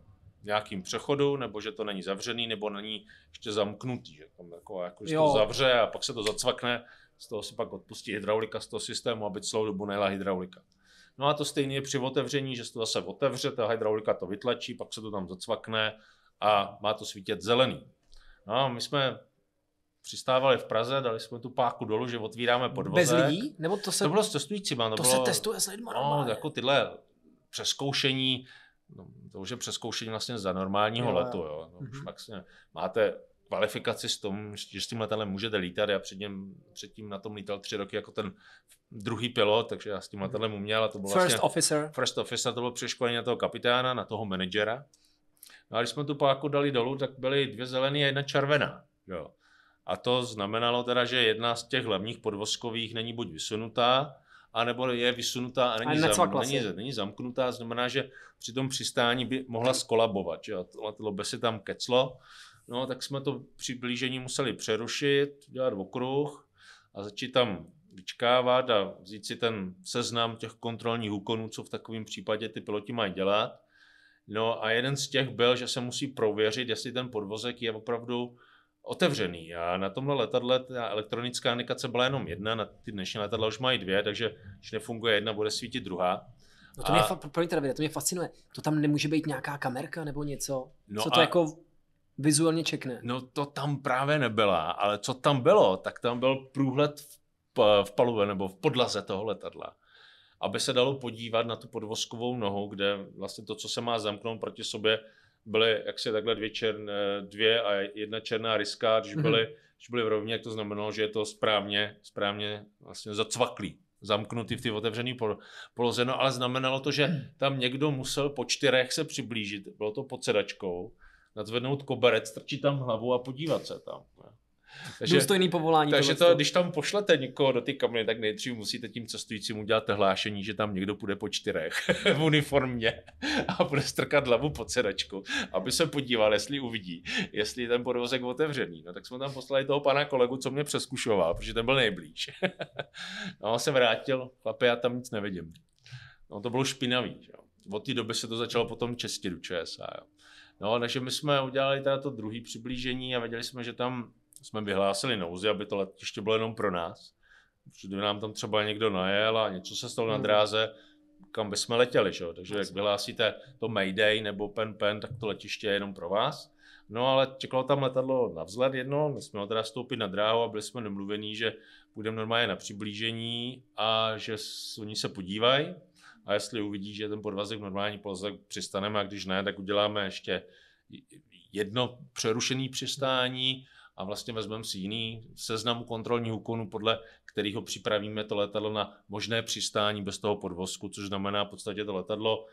nějakým přechodu, nebo že to není zavřený, nebo není ještě zamknutý. Že tam jako, jako že to zavře a pak se to zacvakne, z toho se pak odpustí hydraulika z toho systému, aby celou dobu nejela hydraulika. No a to stejně je při otevření, že se to zase otevře, ta hydraulika to vytlačí, pak se to tam zacvakne a má to svítět zelený. No a my jsme přistávali v Praze, dali jsme tu páku dolů, že otvíráme podvozek. Bez lidí? Nebo to se... To bylo s cestujícíma. To, to bylo, se testuje s lidmi. No, jako tyhle přeskoušení, No, to už je přeskoušení vlastně za normálního jo, letu. Jo. No, mm-hmm. už mhm. Máte kvalifikaci s tom, že s tím letadlem můžete lítat. Já před předtím na tom lítal tři roky jako ten druhý pilot, takže já s tím mhm. letadlem uměl. A to bylo first vlastně, officer. First officer, to bylo přeškolení na toho kapitána, na toho manažera. No a když jsme tu páku dali dolů, tak byly dvě zelené a jedna červená. Jo. A to znamenalo teda, že jedna z těch hlavních podvozkových není buď vysunutá, anebo je vysunutá a není, a zam, není, není zamknutá, znamená, že při tom přistání by mohla skolabovat. Že? Letadlo by se tam keclo, no tak jsme to přiblížení museli přerušit, dělat okruh a začít tam vyčkávat a vzít si ten seznam těch kontrolních úkonů, co v takovém případě ty piloti mají dělat. No a jeden z těch byl, že se musí prověřit, jestli ten podvozek je opravdu otevřený. A na tomhle letadle ta elektronická indikace byla jenom jedna, na ty dnešní letadla už mají dvě, takže když nefunguje jedna, bude svítit druhá. No to, a... mě, fa- teda, to mě fascinuje. To tam nemůže být nějaká kamerka nebo něco? No co to a... jako vizuálně čekne? No to tam právě nebyla, ale co tam bylo, tak tam byl průhled v, v palube nebo v podlaze toho letadla aby se dalo podívat na tu podvozkovou nohu, kde vlastně to, co se má zamknout proti sobě, byly, jak se takhle dvě, čern, eh, dvě a jedna černá ryska, když mhm. byly, mm-hmm. když byly v rovně, jak to znamenalo, že je to správně, správně vlastně zacvaklý, zamknutý v ty otevřené pol, poloze. No ale znamenalo to, že mhm. tam někdo musel po čtyřech se přiblížit, bylo to pod sedačkou, nadzvednout koberec, strčit tam hlavu a podívat se tam. Ne? Takže, Důstojný povolání. Takže to, když tam pošlete někoho do ty kamny, tak nejdřív musíte tím cestujícím udělat hlášení, že tam někdo půjde po čtyřech v uniformě a bude strkat hlavu pod sedačku, aby se podíval, jestli uvidí, jestli je ten podvozek otevřený. No tak jsme tam poslali toho pana kolegu, co mě přeskušoval, protože ten byl nejblíž. no jsem vrátil, chlape, já tam nic nevidím. No to bylo špinavý. Že? Od té doby se to začalo potom čestit do ČSA. Jo. No, takže my jsme udělali teda to druhé přiblížení a věděli jsme, že tam jsme vyhlásili nouzi, aby to letiště bylo jenom pro nás. Kdyby nám tam třeba někdo najel a něco se stalo na hmm. dráze, kam bychom letěli, že? takže jak vyhlásíte to Mayday nebo Pen Pen, tak to letiště je jenom pro vás. No ale čekalo tam letadlo na vzhled jedno, my jsme teda stoupit na dráhu a byli jsme domluvení, že půjdeme normálně na přiblížení a že oni se podívají a jestli uvidí, že ten podvazek v normální polze přistaneme a když ne, tak uděláme ještě jedno přerušené přistání a vlastně vezmeme si jiný seznam kontrolních úkonů, podle kterého připravíme to letadlo na možné přistání bez toho podvozku, což znamená v podstatě to letadlo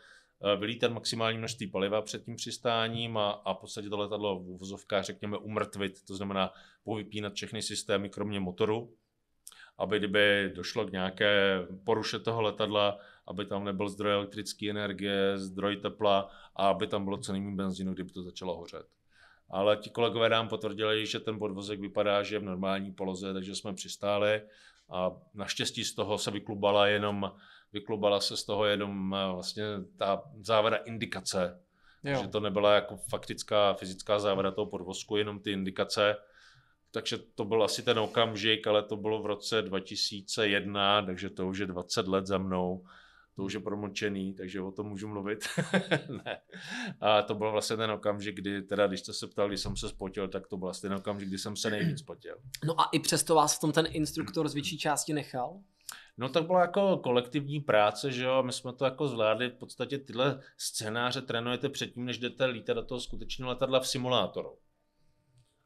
eh, vylítat maximální množství paliva před tím přistáním a, a v podstatě to letadlo v uvozovkách, řekněme, umrtvit, to znamená povypínat všechny systémy, kromě motoru, aby kdyby došlo k nějaké poruše toho letadla, aby tam nebyl zdroj elektrické energie, zdroj tepla a aby tam bylo co nejméně benzínu, kdyby to začalo hořet ale ti kolegové nám potvrdili, že ten podvozek vypadá, že je v normální poloze, takže jsme přistáli a naštěstí z toho se vyklubala jenom, vyklubala se z toho jenom eh, vlastně ta závada indikace, jo. že to nebyla jako faktická fyzická závada toho podvozku, jenom ty indikace, takže to byl asi ten okamžik, ale to bylo v roce 2001, takže to už je 20 let za mnou to už je promlčený, takže o tom můžu mluvit. ne. A to byl vlastně ten okamžik, kdy, teda když jste se ptal, když jsem se spotil, tak to byl vlastně ten okamžik, kdy jsem se nejvíc spotil. No a i přesto vás v tom ten instruktor z větší části nechal? No tak byla jako kolektivní práce, že jo, my jsme to jako zvládli, v podstatě tyhle scénáře trénujete předtím, než jdete lítat do toho skutečného letadla v simulátoru.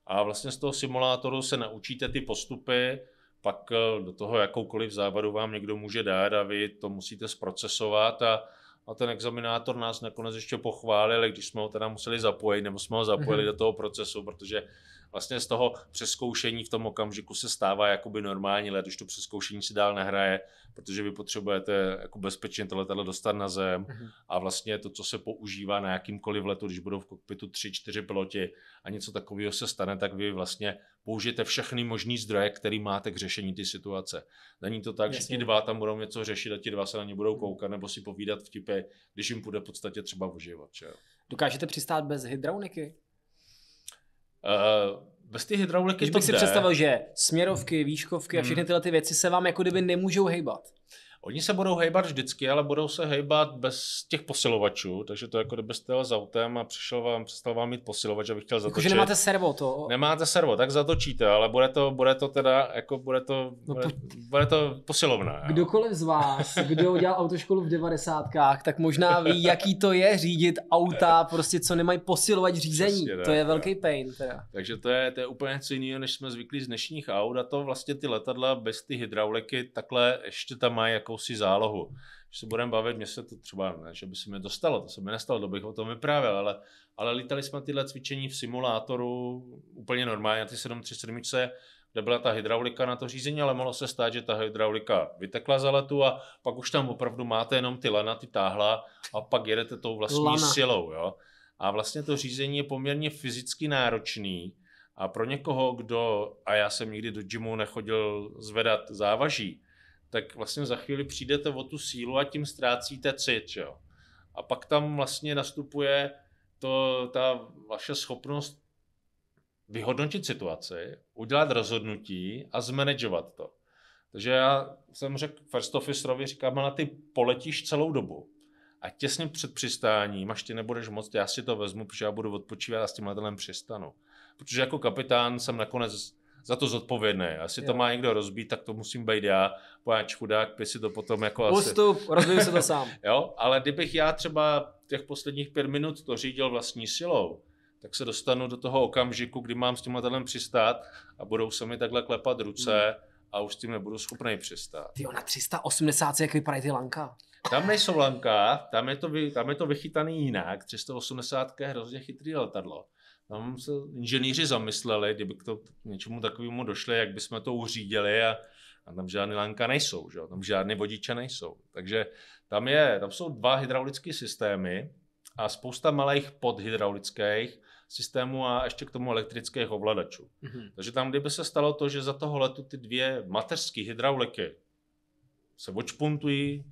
A vlastně z toho simulátoru se naučíte ty postupy, pak eh, do toho jakoukoliv závadu vám někdo může dát a vy to musíte zprocesovat a, a ten examinátor nás nakonec ještě pochválil, když jsme ho teda museli zapojit, nebo jsme ho zapojili mm-hmm. do toho procesu, protože vlastně z toho přeskoušení v tom okamžiku se stává jakoby normální let, už to přeskoušení si dál nehraje, protože vy potřebujete jako bezpečně to letadlo dostat na zem mm-hmm. a vlastně to, co se používá na jakýmkoliv letu, když budou v kokpitu tři, čtyři piloti a něco takového se stane, tak vy vlastně použijete všechny možný zdroje, který máte k řešení ty situace. Není to tak, Jasně. že ti dva tam budou něco řešit a ti dva se na ně budou mhm. koukat nebo si povídat vtipy, když jim půjde v podstatě třeba o život. Že? Dokážete přistát bez hydrauliky? Eh, bez ty hydrauliky Když bych si jde. představil, že směrovky, výškovky a všechny hmm. tyhle ty věci se vám jako kdyby nemůžou hejbat. Oni se budou hejbat vždycky, ale budou se hejbat bez těch posilovačů, takže to je jako kdybyste jel s autem a přišel vám, přestal vám mít posilovač, abych chtěl jako, zatočit. Takže nemáte servo to. Nemáte servo, tak zatočíte, ale bude to, bude to teda, jako bude to, no, bude, bude to posilovné. Kdokoliv z vás, kdo dělal autoškolu v devadesátkách, tak možná ví, jaký to je řídit auta, prostě co nemají posilovat řízení. Přesně, to je velký pain teda. Takže to je, to je úplně něco jiného, než jsme zvyklí z dnešních aut a to vlastně ty letadla bez ty hydrauliky takhle ještě tam mají jako jakousi zálohu. Když se budeme bavit, mě se to třeba, ne, že by se mi dostalo, to se mi nestalo, to bych o tom vyprávěl, ale, ale lítali jsme tyhle cvičení v simulátoru úplně normálně na ty 737, kde byla ta hydraulika na to řízení, ale mohlo se stát, že ta hydraulika vytekla za letu a pak už tam opravdu máte jenom ty lana, ty táhla a pak jedete tou vlastní lana. silou. Jo? A vlastně to řízení je poměrně fyzicky náročný a pro někoho, kdo, a já jsem nikdy do gymu nechodil zvedat závaží, tak vlastně za chvíli přijdete o tu sílu a tím ztrácíte cit. Jo? A pak tam vlastně nastupuje to, ta vaše schopnost vyhodnotit situaci, udělat rozhodnutí a zmanagovat to. Takže já jsem řekl first officerovi, říkám, na ty poletíš celou dobu a těsně před přistáním, až ty nebudeš moc, já si to vezmu, protože já budu odpočívat a s tím letelem přistanu. Protože jako kapitán jsem nakonec za to zodpovědný. Asi to má někdo rozbít, tak to musím být já, pojáč chudák, by si to potom jako Postup, asi... rozbiju se to sám. jo, ale kdybych já třeba těch posledních pět minut to řídil vlastní silou, tak se dostanu do toho okamžiku, kdy mám s tím letadlem přistát a budou se mi takhle klepat ruce hmm. a už s tím nebudu schopný přistát. Ty na 380, jak vypadají ty lanka? Tam nejsou lanka, tam je to, vy, tam je to vychytaný jinak. 380 je hrozně chytrý letadlo tam se inženýři zamysleli, kdyby k, to, k něčemu takovému došli, jak bychom to uřídili a, a tam žádné lanka nejsou, že? tam žádné vodiče nejsou. Takže tam, je, tam jsou dva hydraulické systémy a spousta malých podhydraulických systémů a ještě k tomu elektrických ovladačů. Mm-hmm. Takže tam, kdyby se stalo to, že za toho letu ty dvě mateřské hydrauliky se očpuntují,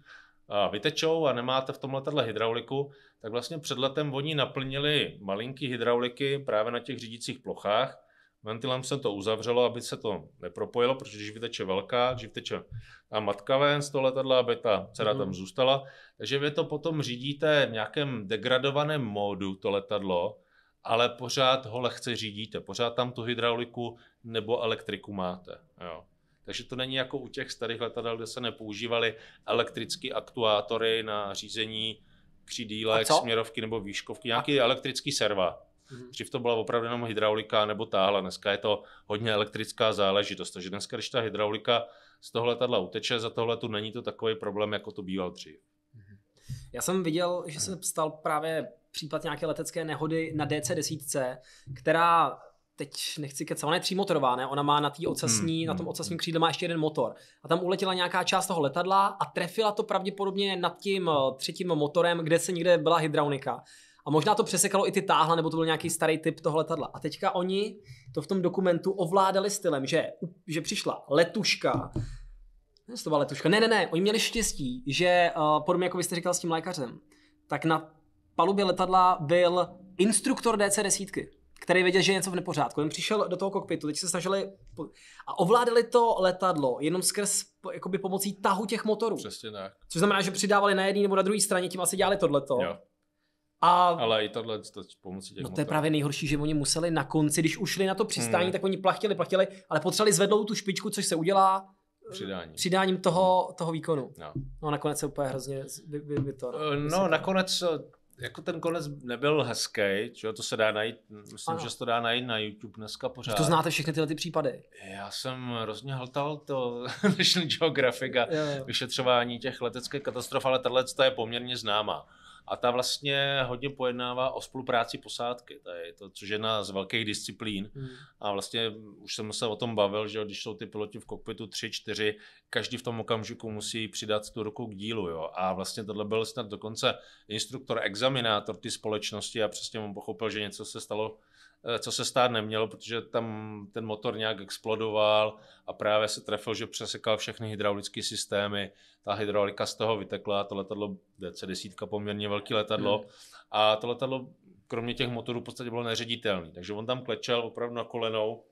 vytečou a nemáte v tom letadle hydrauliku, tak vlastně před letem oni naplnili malinký hydrauliky právě na těch řídících plochách. Ventilem se to uzavřelo, aby se to nepropojilo, protože když vyteče velká, když vyteče ta matka ven z toho letadla, aby ta dcera mm-hmm. tam zůstala. Takže vy to potom řídíte v nějakém degradovaném módu, to letadlo, ale pořád ho lehce řídíte, pořád tam tu hydrauliku nebo elektriku máte. Jo. Takže to není jako u těch starých letadel, kde se nepoužívaly elektrické aktuátory na řízení křídílek, směrovky nebo výškovky, nějaký a... elektrický serva. Mm-hmm. Dřív to byla opravdu jenom hydraulika nebo táhla, dneska je to hodně elektrická záležitost. Takže dneska, když ta hydraulika z toho letadla uteče, za tohle tu není to takový problém, jako to býval dřív. Mhm. Já jsem viděl, že se stal právě případ nějaké letecké nehody na DC-10, která teď nechci kecat, ona je třímotorová, ne? Ona má na, tý ocasní, hmm. na tom hmm, ocasním hmm. křídle má ještě jeden motor. A tam uletěla nějaká část toho letadla a trefila to pravděpodobně nad tím eh, třetím motorem, kde se někde byla hydraulika A možná to přesekalo i ty táhla, nebo to byl nějaký starý typ toho letadla. A teďka oni to v tom dokumentu ovládali stylem, že, že přišla letuška, ne, to byla letuška, ne, ne, ne, oni měli štěstí, že eh, podobně jako byste říkal s tím lékařem, tak na palubě letadla byl instruktor DC desítky který věděl, že je něco v nepořádku. On přišel do toho kokpitu, teď se snažili po... a ovládali to letadlo jenom skrz jakoby pomocí tahu těch motorů. Přesně tak. Což znamená, že přidávali na jedné nebo na druhé straně, tím asi dělali tohleto. Jo. A... Ale i tohle to pomocí těch No motorů. to je právě nejhorší, že oni museli na konci, když ušli na to přistání, hmm. tak oni plachtili, plachtili, ale potřebovali zvednout tu špičku, což se udělá eh, Přidání. přidáním toho, hmm. toho výkonu. No. no nakonec se úplně hrozně vy, vy, vy to, eh, no, no nakonec eh, jako ten konec nebyl hezký, čo? to se dá najít, myslím, ano. že se to dá najít na YouTube dneska pořád. Že to znáte všechny tyhle ty případy. Já jsem hrozně hltal to National Geographic a jo, jo. vyšetřování těch leteckých katastrof, ale tahle je poměrně známá a ta vlastně hodně pojednává o spolupráci posádky, to je to, což je jedna z velkých disciplín. Hmm. A vlastně už jsem se o tom bavil, že když jsou ty piloti v kokpitu 3, 4, každý v tom okamžiku musí přidat tu ruku k dílu. Jo? A vlastně tohle byl snad dokonce instruktor, examinátor ty společnosti a přesně on pochopil, že něco se stalo Eh, co se stát nemělo, protože tam ten motor nějak explodoval a právě se trefil, že přesekal všechny hydraulické systémy. Ta hydraulika z toho vytekla, to letadlo DC-10, poměrně velký letadlo. Hmm. A to letadlo, kromě těch motorů, v podstatě bylo neředitelné. Takže on tam klečel opravdu na kolenou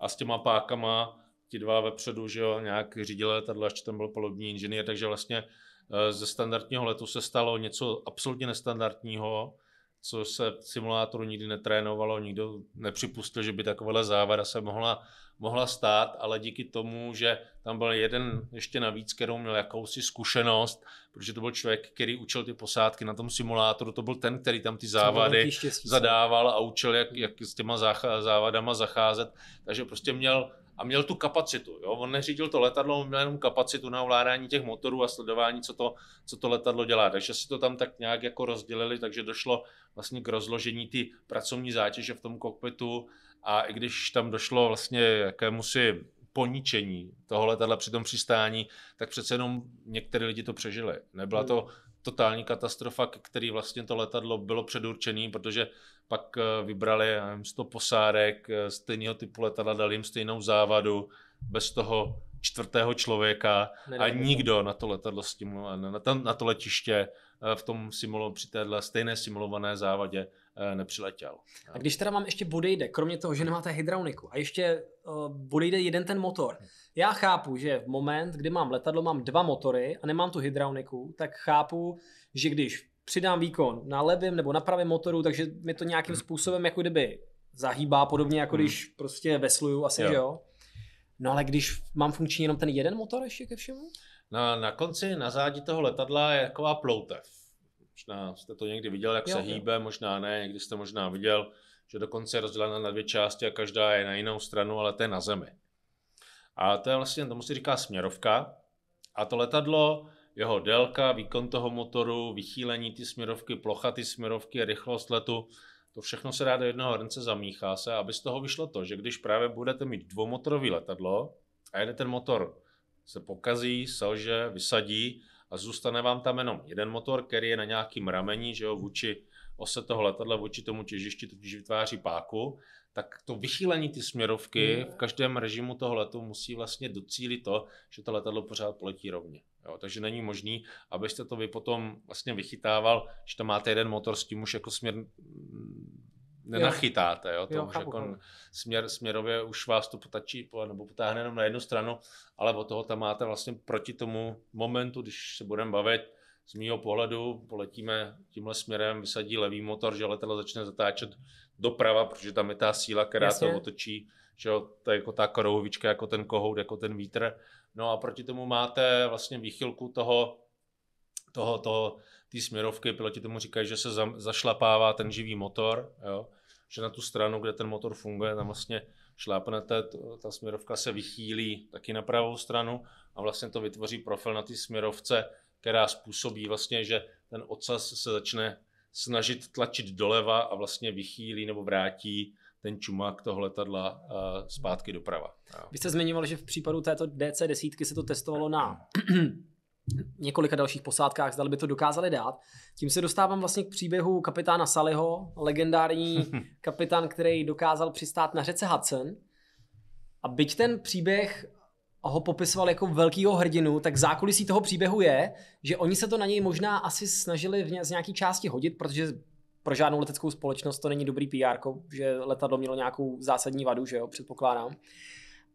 a s těma pákama ti dva vepředu, že jo, nějak řídil letadlo, ještě tam byl palubní inženýr, takže vlastně eh, ze standardního letu se stalo něco absolutně nestandardního, co se v simulátoru nikdy netrénovalo, nikdo nepřipustil, že by takovéhle závada se mohla, mohla stát, ale díky tomu, že tam byl jeden ještě navíc, kterou měl jakousi zkušenost, protože to byl člověk, který učil ty posádky na tom simulátoru, to byl ten, který tam ty závady zadával a učil, jak, jak s těma závadama zacházet, takže prostě měl a měl tu kapacitu. Jo? On neřídil to letadlo, on měl jenom kapacitu na ovládání těch motorů a sledování, co to, co to letadlo dělá. Takže si to tam tak nějak jako rozdělili, takže došlo vlastně k rozložení ty pracovní zátěže v tom kokpitu a i když tam došlo vlastně jakémusi poničení toho letadla při tom přistání, tak přece jenom některé lidi to přežili. Nebyla to totální katastrofa, k který vlastně to letadlo bylo předurčený, protože pak eh, vybrali nevím, 100 posárek eh, stejného typu letadla, dali jim stejnou závadu, bez toho čtvrtého člověka a nikdo na to letadlo na, to, na to letiště eh, v tom simulo, při téhle stejné simulované závadě eh, nepřiletěl. A když teda mám ještě bodejde, kromě toho, že nemáte hydrauliku a ještě uh, eh, bodejde jeden ten motor. Já chápu, že v moment, kdy mám letadlo, mám dva motory a nemám tu hydrauliku, tak chápu, že když přidám výkon na levém nebo na pravém motoru, takže mi to nějakým hmm. způsobem jako kdyby zahýbá, podobně jako hmm. když prostě vesluju asi, jo. že jo? No ale když mám funkční jenom ten jeden motor ještě ke všemu? Na, na konci, na zádi toho letadla je taková ploutev. Možná jste to někdy viděl, jak jo, se jo. hýbe, možná ne, někdy jste možná viděl, že dokonce je rozdělena na dvě části a každá je na jinou stranu, ale to je na zemi. A to je vlastně, tomu se říká směrovka. A to letadlo, jeho délka, výkon toho motoru, vychýlení ty směrovky, plocha ty směrovky, rychlost letu, to všechno se dá do jednoho hrnce, zamíchá se, aby z toho vyšlo to, že když právě budete mít dvoumotorový letadlo a jeden ten motor se pokazí, selže, vysadí a zůstane vám tam jenom jeden motor, který je na nějakým rameni, že jo, vůči ose toho letadla, vůči tomu těžišti, totiž vytváří páku, tak to vychýlení ty směrovky hmm. v každém režimu toho letu musí vlastně docílit to, že to letadlo pořád poletí rovně. Jo, takže není možný, abyste to vy potom vlastně vychytával, že tam máte jeden motor, s tím už jako směr mm, nenachytáte. Jo? To jo, už jako směr, směrově už vás to potačí nebo potáhne jenom na jednu stranu, ale od toho tam máte vlastně proti tomu momentu, když se budeme bavit, z mýho pohledu poletíme tímhle směrem, vysadí levý motor, že letadlo začne zatáčet doprava, protože tam je ta síla, která Jasně. to otočí, že jo, to je jako ta korouhovička, jako ten kohout, jako ten vítr No a proti tomu máte vlastně výchylku toho, toho, toho té směrovky, piloti tomu říkají, že se za, zašlapává ten živý motor, jo? že na tu stranu, kde ten motor funguje, tam vlastně šlápnete, ta směrovka se vychýlí taky na pravou stranu a vlastně to vytvoří profil na té směrovce, která způsobí vlastně, že ten ocas se začne snažit tlačit doleva a vlastně vychýlí nebo vrátí ten čumák toho letadla eh, zpátky doprava. Vy jste zmiňoval, že v případu této DC-10 se to testovalo na několika dalších posádkách, zdali by to dokázali dát. Tím se dostávám vlastně k příběhu kapitána Saliho, legendární kapitán, který dokázal přistát na řece Hudson. A byť ten příběh ho popisoval jako velkýho hrdinu, tak zákulisí toho příběhu je, že oni se to na něj možná asi snažili z nějaké části hodit, protože pro žádnou leteckou společnost to není dobrý PR, že letadlo mělo nějakou zásadní vadu, že jo, předpokládám.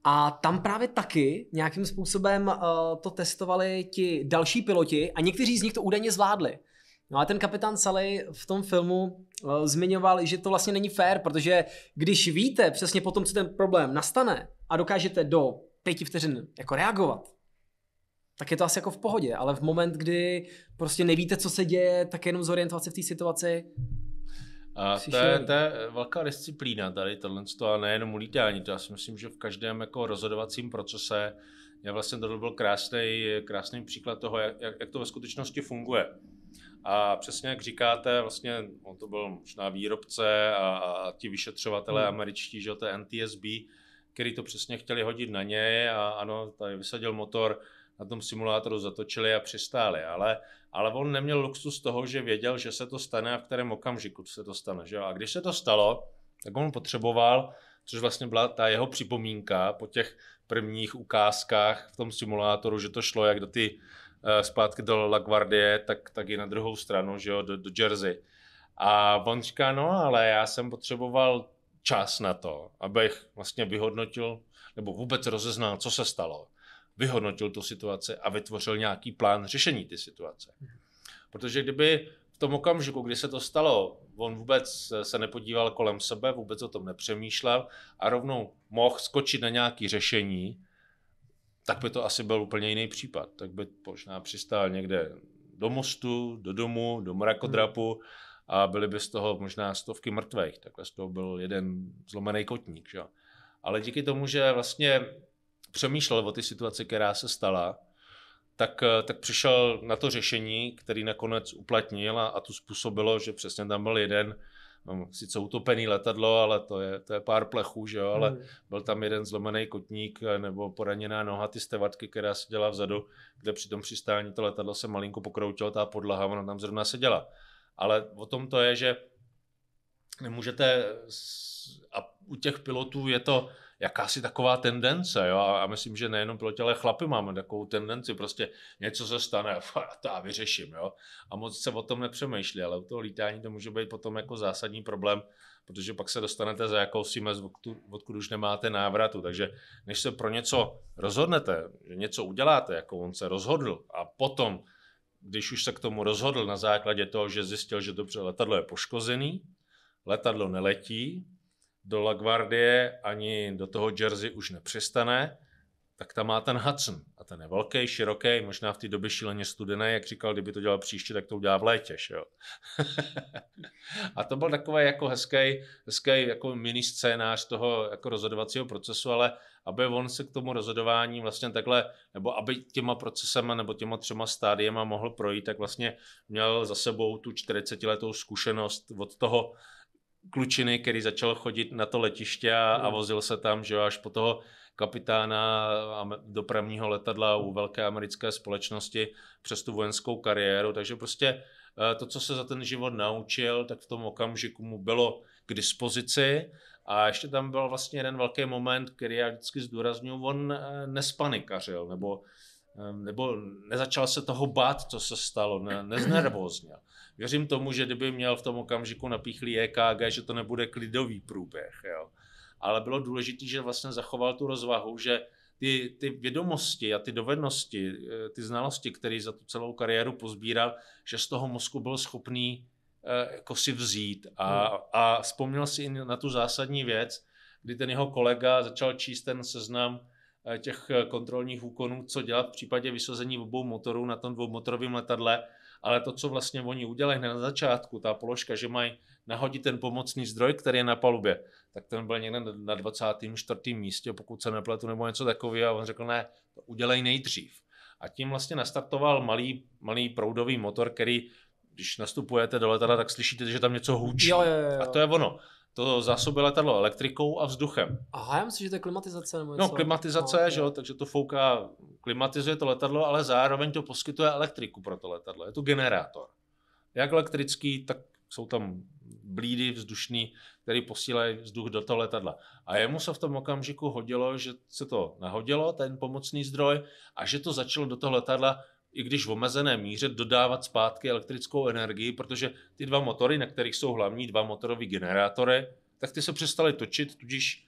A tam právě taky nějakým způsobem uh, to testovali ti další piloti a někteří z nich to údajně zvládli. No a ten kapitán Sally v tom filmu uh, zmiňoval, že to vlastně není fair, protože když víte přesně potom, co ten problém nastane a dokážete do pěti vteřin jako reagovat, tak je to asi jako v pohodě, ale v moment, kdy prostě nevíte, co se děje, tak jenom zorientovat se v té situaci. A to je, to je eh, velká disciplína tady tohle, a nejenom ulítání, to já si myslím, že v každém jako rozhodovacím procese je vlastně tohle byl krásný, krásný příklad toho, jak, jak to ve skutečnosti funguje. A přesně jak říkáte, vlastně on to byl možná výrobce a, a ti vyšetřovatelé hmm. američtí, že to je NTSB, který to přesně chtěli hodit na něj a ano, tady vysadil motor, na tom simulátoru zatočili a přistáli, ale, ale on neměl luxus toho, že věděl, že se to stane a v kterém okamžiku se to stane. Že? A když se to stalo, tak on potřeboval, což vlastně byla ta jeho připomínka po těch prvních ukázkách v tom simulátoru, že to šlo jak do ty eh, zpátky do LaGuardie, tak, tak i na druhou stranu, že jo, do, do Jersey. A on říká, no ale já jsem potřeboval čas na to, abych vlastně vyhodnotil nebo vůbec rozeznal, co se stalo vyhodnotil tu situaci a vytvořil nějaký plán řešení ty situace. Protože kdyby v tom okamžiku, kdy se to stalo, on vůbec se nepodíval kolem sebe, vůbec o tom nepřemýšlel a rovnou mohl skočit na nějaké řešení, tak by to asi byl úplně jiný případ. Tak by možná přistál někde do mostu, do domu, do mrakodrapu a byly by z toho možná stovky mrtvých. Takhle z toho byl jeden zlomený kotník. Že? Ale díky tomu, že vlastně přemýšlel o té situaci, která se stala, tak, eh, tak přišel na to řešení, který nakonec uplatnil a, a to způsobilo, že přesně tam byl jeden, no, sice utopený letadlo, ale to je, to je pár plechů, že jo, ale mm. byl tam jeden zlomený kotník eh, nebo poraněná noha ty stevatky, která seděla vzadu, kde při tom přistání to letadlo se malinko pokroutilo, ta podlaha, ona tam zrovna seděla. Ale o tom to je, že nemůžete, a u těch pilotů je to, jakási taková tendence, jo, a myslím, že nejenom pro ale chlapy máme takovou tendenci, prostě něco se stane a to já vyřeším, jo, a moc se o tom nepřemýšlí, ale u toho lítání to může být potom jako zásadní problém, protože pak se dostanete za jakousi mez, odkud už nemáte návratu. Takže než se pro něco rozhodnete, že něco uděláte, jako on se rozhodl, a potom, když už se k tomu rozhodl na základě toho, že zjistil, že dobře letadlo je poškozený, letadlo neletí, do LaGuardie ani do toho Jersey už nepřistane, tak tam má ten Hudson. A ten je velký, široký, možná v té době šíleně studený, jak říkal, kdyby to dělal příště, tak to udělá v létě. Že jo? a to byl takový jako hezký, hezký jako mini scénář toho jako rozhodovacího procesu, ale aby on se k tomu rozhodování vlastně takhle, nebo aby těma procesama nebo těma třema stádiema mohl projít, tak vlastně měl za sebou tu 40 letou zkušenost od toho, klučiny, který začal chodit na to letiště a, a hmm. vozil se tam, že až po toho kapitána dopravního letadla u velké americké společnosti přes tu vojenskou kariéru. Takže prostě eh, to, co se za ten život naučil, tak v tom okamžiku mu bylo k dispozici. A ještě tam byl vlastně jeden velký moment, který já vždycky zdůraznuju, on eh, nespanikařil, nebo, eh, nebo nezačal se toho bát, co se stalo, ne, neznervozněl. Věřím tomu, že kdyby měl v tom okamžiku napíchlý EKG, že to nebude klidový průběh. Jo. Ale bylo důležité, že vlastně zachoval tu rozvahu, že ty, ty vědomosti a ty dovednosti, eh, ty znalosti, které za tu celou kariéru pozbíral, že z toho mozku byl schopný eh, jako si vzít a, hmm. a vzpomněl si i na tu zásadní věc, kdy ten jeho kolega začal číst ten seznam eh, těch kontrolních úkonů, co dělat v případě vysazení obou motorů na tom dvoumotorovém letadle ale to, co vlastně oni udělají na začátku, ta položka, že mají nahodit ten pomocný zdroj, který je na palubě, tak ten byl někde na 24. místě, pokud se nepletu, nebo něco takového, a on řekl, ne, to udělej nejdřív. A tím vlastně nastartoval malý, malý proudový motor, který když nastupujete do letadla, tak slyšíte, že tam něco hůčí. Jo, jo, jo. A to je ono to zásobuje letadlo elektrikou a vzduchem. Aha, já myslím, že to je klimatizace. Nebo no, klimatizace, no, že jo, takže to fouká, klimatizuje to letadlo, ale zároveň to poskytuje elektriku pro to letadlo. Je to generátor. Jak elektrický, tak jsou tam blídy vzdušný, který posílají vzduch do toho letadla. A jemu se v tom okamžiku hodilo, že se to nahodilo, ten pomocný zdroj, a že to začalo do toho letadla i když v omezené míře, dodávat zpátky elektrickou energii, protože ty dva motory, na kterých jsou hlavní dva motorové generátory, tak ty se přestaly točit, tudíž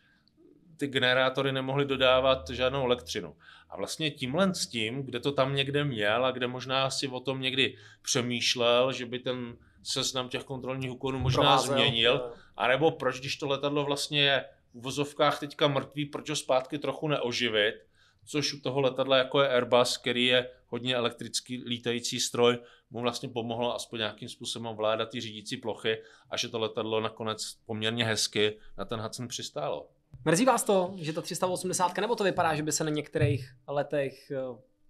ty generátory nemohly dodávat žádnou elektřinu. A vlastně tímhle s tím, kde to tam někde měl a kde možná si o tom někdy přemýšlel, že by ten seznam těch kontrolních úkonů možná Provázel. změnil, anebo proč, když to letadlo vlastně je v vozovkách teďka mrtvý, proč ho zpátky trochu neoživit, což u toho letadla jako je Airbus, který je hodně elektrický lítající stroj, mu vlastně pomohlo aspoň nějakým způsobem ovládat ty řídící plochy a že to letadlo nakonec poměrně hezky na ten Hudson přistálo. Mrzí vás to, že ta 380, nebo to vypadá, že by se na některých letech eh,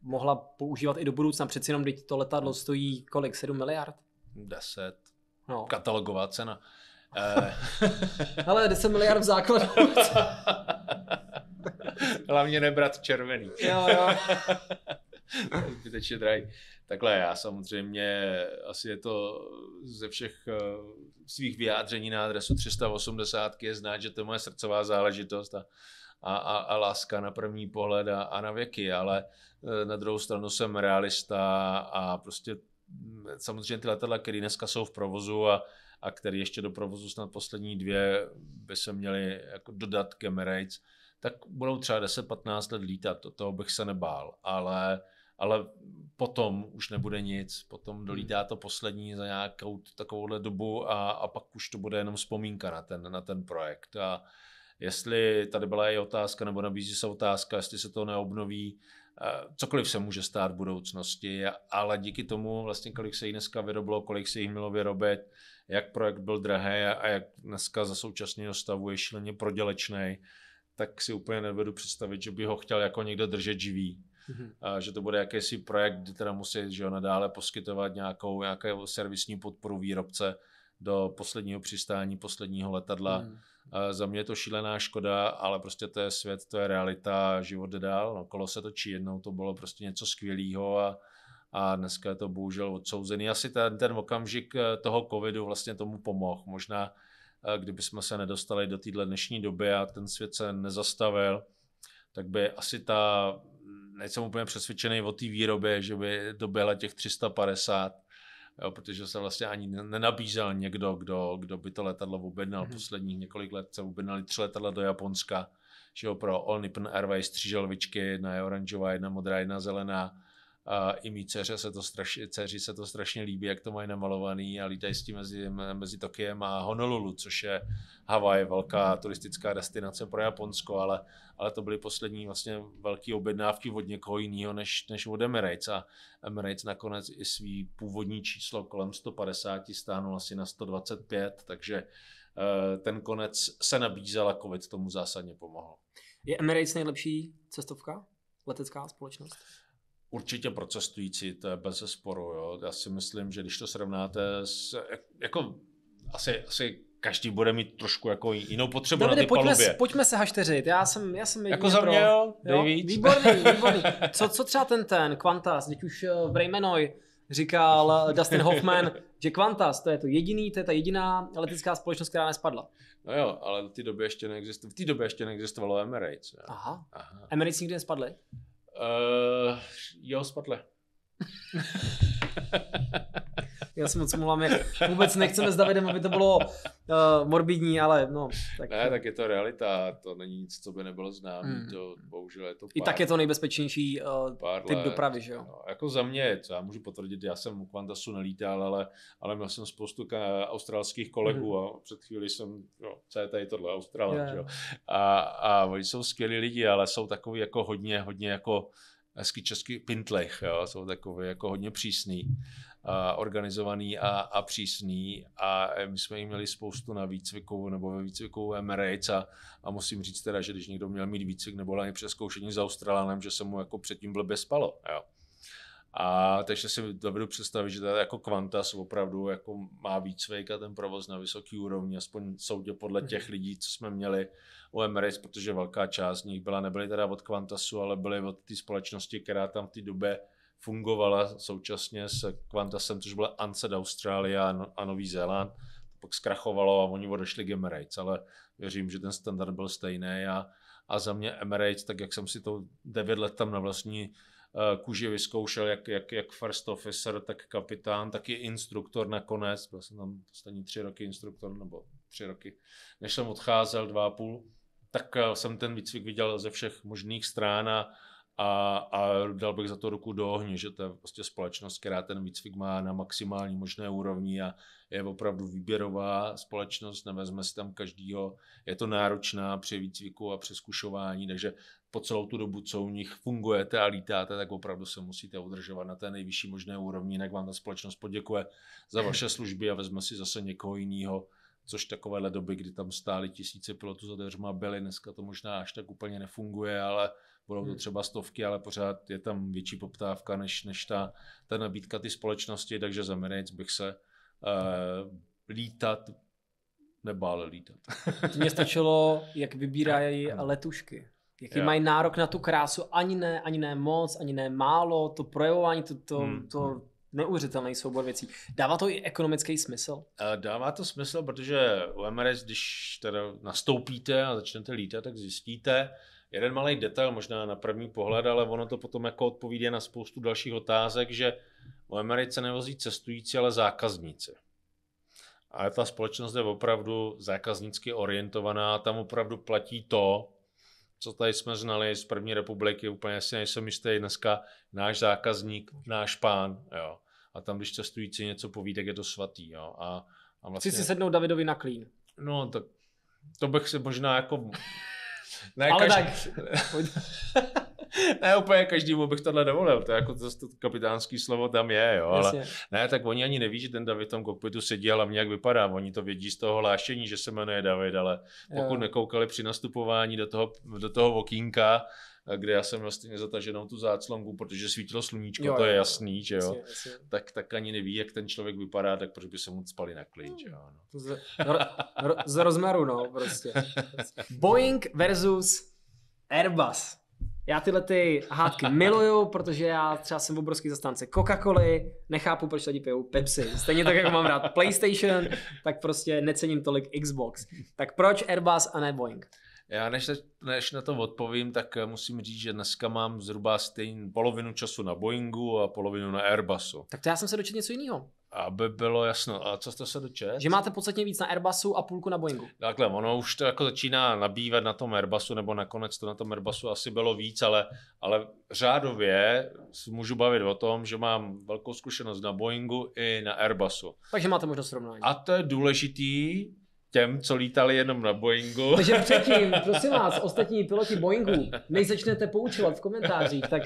mohla používat i do budoucna, přeci jenom když to letadlo stojí kolik, 7 miliard? 10. No. Katalogová cena. Eh. Ale 10 miliard v základu. Hlavně nebrat červený. jo, jo. Zbytečně drahý. Takhle já samozřejmě, asi je to ze všech eh, svých vyjádření na adresu 380 je znát, že to je moje srdcová záležitost a, a, a, a láska na první pohled a, a na věky, ale eh, na druhou stranu jsem realista a prostě mm, samozřejmě ty letadla, které dneska jsou v provozu a, a které ještě do provozu snad poslední dvě by se měly jako dodat k Emirates, tak budou třeba 10-15 let lítat, to, toho bych se nebál, ale, ale potom už nebude nic, potom hmm. dolítá to poslední za nějakou takovouhle dobu a, a pak už to bude jenom vzpomínka na ten, na ten projekt. A jestli tady byla i otázka, nebo nabízí se otázka, jestli se to neobnoví, eh, cokoliv se může stát v budoucnosti, ale díky tomu vlastně, kolik se jí dneska vyrobilo, kolik se jí mělo vyrobit, jak projekt byl drahý a jak dneska za současného stavu je šíleně prodělečný, tak si úplně nevedu představit, že by ho chtěl jako někdo držet živý. Mm-hmm. A že to bude jakýsi projekt, kdy teda musí že jo, nadále poskytovat nějakou, nějakou servisní podporu výrobce do posledního přistání, posledního letadla. Mm. A za mě je to šílená škoda, ale prostě to je svět, to je realita, život jde dál. No, kolo se točí, jednou to bylo prostě něco skvělého a, a dneska je to bohužel odsouzený. Asi ten, ten okamžik eh, toho covidu vlastně tomu pomohl. Možná kdyby jsme se nedostali do téhle dnešní doby a ten svět se nezastavil, tak by asi ta, nejsem úplně přesvědčený o té výrobě, že by doběhla těch 350, jo, protože se vlastně ani nenabízel někdo, kdo, kdo by to letadlo objednal. Mm-hmm. Posledních několik let se objednali tři letadla do Japonska, že jo, pro All Nippon Airways tři želvičky, jedna je oranžová, jedna modrá, jedna zelená a I mý dceře se to strašně, dceři se to strašně líbí, jak to mají namalovaný a lítají s tím mezi, mezi Tokiem a Honolulu, což je Havaj, velká turistická destinace pro Japonsko, ale, ale to byly poslední vlastně velké objednávky od někoho jiného než, než od Emirates a Emirates nakonec i svý původní číslo kolem 150 stáhnul asi na 125, takže eh, ten konec se nabízel a COVID tomu zásadně pomohl. Je Emirates nejlepší cestovka, letecká společnost? Určitě pro cestující, to je bez sporu. Jo. Já si myslím, že když to srovnáte s, jako asi, asi každý bude mít trošku jako jinou potřebu Dobre, na pojďme, palubě. Pojďme se hašteřit, já jsem, já jsem Jako za mě, pro, jo, jo? Výborný, výborný. Co, co třeba ten ten, Quantas, teď už eh, v Raymanoj říkal Dustin Hoffman, že Quantas, to je to jediný, to je ta jediná letická společnost, která nespadla. No jo, ale v té době ještě, neexistov, v té době ještě neexistovalo Emirates. Jo. Aha. Aha. Emirates nikdy nespadly? Uh, jo, spadle. Já si moc mluvám, vůbec nechceme s Davidem, aby to bylo uh, morbidní, ale no. Tak, ne, tak je to realita, to není nic, co by nebylo známé, mm. to bohužel je to pár, I tak je to nejbezpečnější uh, pár typ let, dopravy, že jo? No, jako za mě, co já můžu potvrdit, já jsem u Qantasu nelítal, ale, ale měl jsem spoustu ka- australských kolegů mm. a před chvíli jsem, jo, co je tady tohle, Austral, yeah. jo? A, a oni jsou skvělí lidi, ale jsou takový jako hodně, hodně jako hezky česky pintlech, jo? jsou takové jako hodně přísný, a organizovaný a, a přísný a my jsme jim měli spoustu na výcviku nebo ve výcviku MRAC a, a musím říct teda, že když někdo měl mít výcvik nebo na přeskoušení s Australanem, že se mu jako předtím blbě spalo. Jo? A takže si dovedu představit, že tady jako Qantas opravdu jako má výcvik a ten provoz na vysoký úrovni, aspoň soudě podle mhm. těch lidí, co jsme měli u Emirates, protože velká část z nich byla, nebyly teda od Qantasu, ale byly od té společnosti, která tam v té době fungovala současně s Qantasem, což byla Ansed Austrália no- a Nový Zéland. pak zkrachovalo a oni odešli k Emirates, ale věřím, že ten standard byl stejný a, a za mě Emirates, tak jak jsem si to devět let tam na vlastní Eh, kůži vyzkoušel jak, jak, jak first officer, tak kapitán, tak i instruktor nakonec. Byl jsem tam poslední tři roky instruktor, nebo tři roky, než jsem odcházel, dva a půl, tak eh, jsem ten výcvik viděl ze všech možných strán a, a, a dal bych za to ruku do ohně, že to je prostě společnost, která ten výcvik má na maximální možné úrovni a je opravdu výběrová společnost, nevezme si tam každýho, je to náročná při výcviku a při zkušování, takže po celou tu dobu, co u nich fungujete a lítáte, tak opravdu se musíte udržovat na té nejvyšší možné úrovni, jinak vám ta společnost poděkuje za vaše služby a vezme si zase někoho jiného, což takovéhle doby, kdy tam stály tisíce pilotů za dveřma byly, dneska to možná až tak úplně nefunguje, ale budou to hmm. třeba stovky, ale pořád je tam větší poptávka než, než ta, ta nabídka ty společnosti, takže za Emirates bych se uh, lítat nebál lítat. Mně stačilo, jak vybírají letušky jaký jo. mají nárok na tu krásu, ani ne, ani ne moc, ani ne málo, to projevování, to, to, hmm. to hmm. neuvěřitelný soubor věcí. Dává to i ekonomický smysl? Eh, dává to smysl, protože u MRS, když teda nastoupíte a začnete lítat, tak zjistíte jeden malý detail, možná na první pohled, ale ono to potom jako odpovídá na spoustu dalších otázek, že u Emirates se nevozí cestující, ale zákazníci. A ta společnost je opravdu zákaznicky orientovaná, tam opravdu platí to, co tady jsme znali z první republiky, úplně si nejsem jistý, dneska náš zákazník, náš pán, jo. A tam, když cestující něco poví, tak je to svatý, jo. A, a vlastně... Chci si vlastně- sednout Davidovi na klín. No, tak to bych si možná jako... Ne, Ale každý... tak. ne úplně každému bych tohle dovolil, to je jako to, to kapitánský slovo tam je, jo, ale ne, tak oni ani neví, že ten David v tom kokpitu sedí a hlavně jak vypadá, oni to vědí z toho hlášení, že se jmenuje David, ale pokud jo. nekoukali při nastupování do toho, do toho okýnka, kde já jsem vlastně zataženou tu záclonku, protože svítilo sluníčko, jo, to je jasný, že jo. Jasně, jasně. Tak, tak ani neví, jak ten člověk vypadá, tak proč by se mu spali na klid, že hmm. jo. No. Z, ro, z rozmaru, no, prostě. Boeing versus Airbus. Já tyhle ty hádky miluju, protože já třeba jsem obrovský zastánce coca coly nechápu, proč lidi pijou Pepsi. Stejně tak, jako mám rád PlayStation, tak prostě necením tolik Xbox. Tak proč Airbus a ne Boeing? Já než, než na to odpovím, tak eh, musím říct, že dneska mám zhruba stejný polovinu času na Boeingu a polovinu na Airbusu. Tak to já jsem se dočetl něco jiného. Aby bylo jasno. A co jste se dočet? Že máte podstatně víc na Airbusu a půlku na Boeingu. Takhle, ono už to jako začíná nabývat na tom Airbusu, nebo nakonec to na tom Airbusu asi bylo víc, ale, ale řádově můžu bavit o tom, že mám velkou zkušenost na Boeingu i na Airbusu. Takže máte možnost srovnání. A to je důležitý, těm, co lítali jenom na Boeingu. Takže předtím, prosím vás, ostatní piloti Boeingu, než začnete poučovat v komentářích, tak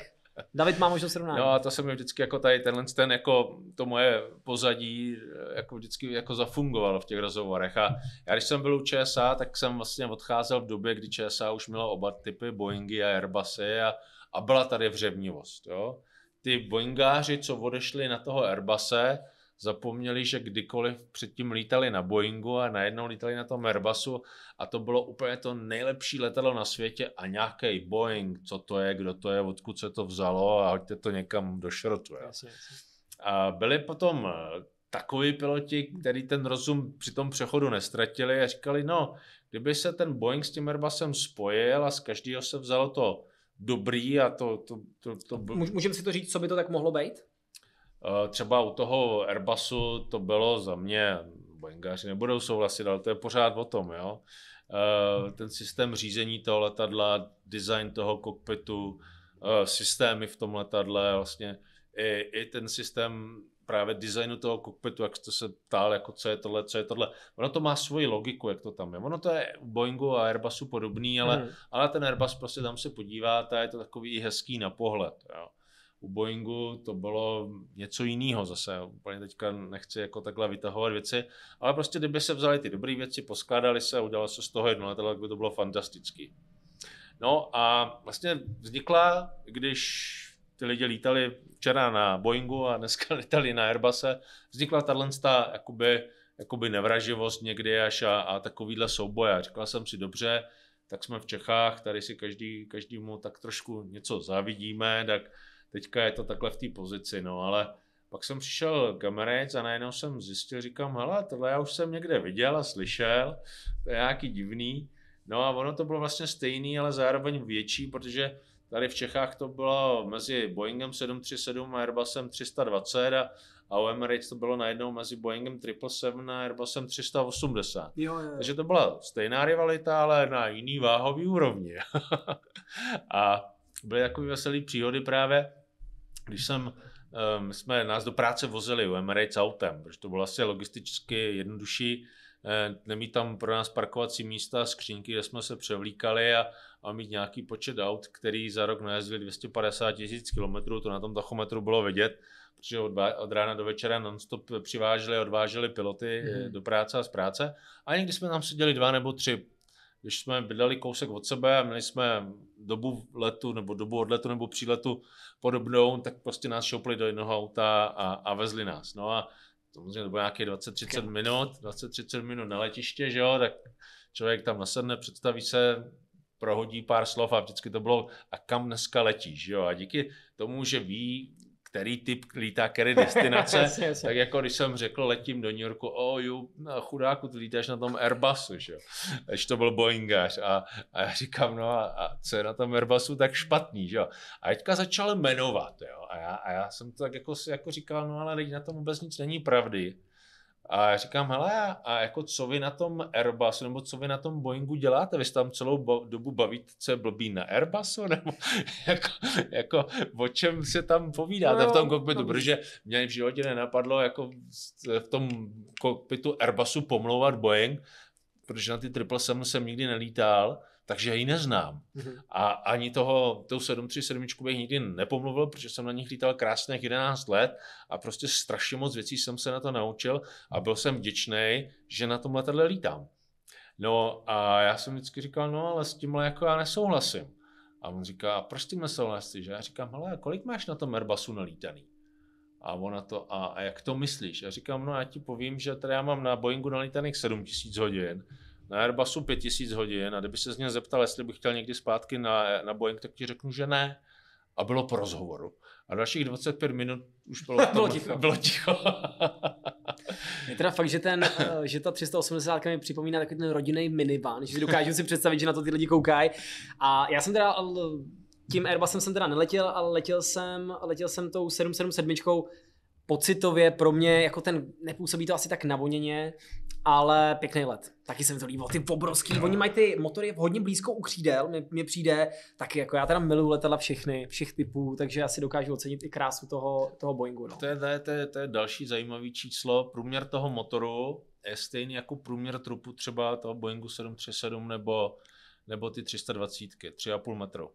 David má možnost srovnání. No a to se mi vždycky jako tady tenhle ten jako to moje pozadí jako vždycky jako zafungovalo v těch rozhovorech. A já když jsem byl u ČSA, tak jsem vlastně odcházel v době, kdy ČSA už měla oba typy Boeingy a Airbusy a, a byla tady vřevnivost. Jo? Ty Boeingáři, co odešli na toho Airbuse, zapomněli, že kdykoliv předtím lítali na Boeingu a najednou lítali na tom Airbusu a to bylo úplně to nejlepší letadlo na světě a nějaký Boeing, co to je, kdo to je, odkud se to vzalo a hoďte to někam do šrotu. A byli potom eh, takový piloti, který ten rozum při tom přechodu nestratili a říkali, no, kdyby se ten Boeing s tím Airbusem spojil a z každého se vzalo to dobrý a to... to, to, to... Můžeme si to říct, co by to tak mohlo být? Eh, třeba u toho Airbusu to bylo za mě, Boeingáři nebudou souhlasit, ale to je pořád o tom, jo. Eh, ten systém řízení toho letadla, design toho kokpitu, eh, systémy v tom letadle, vlastně i, i ten systém právě designu toho kokpitu, jak jste se ptal, jako co je tohle, co je tohle. Ono to má svoji logiku, jak to tam je. Ono to je u Boeingu a Airbusu podobný, ale, hmm. ale ten Airbus prostě tam se podíváte a je to takový hezký na pohled. Jo u Boeingu to bylo něco jiného zase. Úplně teďka nechci jako takhle vytahovat věci, ale prostě kdyby se vzali ty dobré věci, poskládali se a udělalo se z toho jedno letadlo, tak by to bylo fantastický. No a vlastně vznikla, když ty lidi lítali včera na Boeingu a dneska lítali na Airbuse, vznikla tahle jakoby, jakoby nevraživost někdy až a, a takovýhle souboj. A říkal jsem si, dobře, tak jsme v Čechách, tady si každý, každému tak trošku něco závidíme, tak teďka je to takhle v té pozici, no ale pak jsem přišel k Americ a najednou jsem zjistil, říkám, hele, tohle já už jsem někde viděl a slyšel, to je nějaký divný. No a ono to bylo vlastně stejný, ale zároveň větší, protože tady v Čechách to bylo mezi Boeingem 737 a Airbusem 320 a, a u Emirates to bylo najednou mezi Boeingem 777 a Airbusem 380. Jo, jo. Takže to byla stejná rivalita, ale na jiný váhový úrovni. a byly takové veselé příhody právě, když jsem um, jsme nás do práce vozili u Emirates autem, protože to bylo asi logisticky jednodušší, eh, nemít tam pro nás parkovací místa, skřínky, kde jsme se převlíkali a, a mít nějaký počet aut, který za rok najezdili 250 tisíc kilometrů, to na tom tachometru bylo vidět, protože od, od rána do večera nonstop přiváželi a odváželi piloty mm. do práce a z práce. A někdy jsme tam seděli dva nebo tři když jsme bydleli kousek od sebe a měli jsme dobu letu nebo dobu odletu nebo příletu podobnou, tak prostě nás šoupli do jednoho auta a, a vezli nás. No a to to bylo nějaké 20-30 minut, 20-30 minut na letiště, že jo, tak člověk tam nasedne, představí se, prohodí pár slov a vždycky to bylo, a kam dneska letíš, jo, a díky tomu, že ví, který typ lítá, který destinace, jasně, jasně. tak jako když jsem řekl, letím do New Yorku, o oh, ju, chudáku, ty lítáš na tom Airbusu, že jo, to byl Boeingář a, a já říkám, no a, a co je na tom Airbusu tak špatný, že jo, a teďka začal jmenovat, jo, a já, a já jsem to tak jako, jako říkal, no ale lidi na tom vůbec nic není pravdy, a já říkám, hele, a jako co vy na tom Airbusu nebo co vy na tom Boeingu děláte? Vy jste tam celou dobu bavíte, co je blbý na Airbusu? Nebo jako, jako o čem se tam povídáte no, v tom no, kokpitu? No. Protože mě v životě nenapadlo jako v tom kokpitu Airbusu pomlouvat Boeing, protože na ty triple jsem nikdy nelítal takže já ji neznám. Mm-hmm. A ani toho, tou 737 bych nikdy nepomluvil, protože jsem na nich lítal krásných 11 let a prostě strašně moc věcí jsem se na to naučil a byl jsem vděčný, že na tom letadle lítám. No a já jsem vždycky říkal, no ale s tímhle jako já nesouhlasím. A on říká, a proč ty nesouhlasíš? Já říkám, hele, kolik máš na tom Airbusu nalítaný? A ona to, a, a jak to myslíš? Já říkám, no já ti povím, že tady já mám na Boeingu nalítaných 7000 hodin, na Airbusu 5000 hodin a kdyby se z něj zeptal, jestli bych chtěl někdy zpátky na, na Boeing, tak ti řeknu, že ne. A bylo po rozhovoru. A dalších 25 minut už bylo, tom, bylo ticho. Bylo ticho. je teda fakt, že, ten, eh, že ta 380 mi připomíná takový ten rodinný minivan, že si dokážu si představit, že na to ty lidi koukají. A já jsem teda tím Airbusem jsem teda neletěl, ale letěl jsem, letěl jsem tou 777 pocitově pro mě, jako ten, nepůsobí to asi tak navoněně, ale pěkný let. Taky se mi to líbilo, ty obrovský, oni mají ty motory hodně blízko u křídel, mně přijde, tak jako já teda miluju letadla všechny, všech typů, takže asi dokážu ocenit i krásu toho, toho Boeingu. No. To, je, to, je, to, je, to je další zajímavý číslo, průměr toho motoru je stejný jako průměr trupu třeba toho Boeingu 737 nebo, nebo ty 320, 3,5 metru.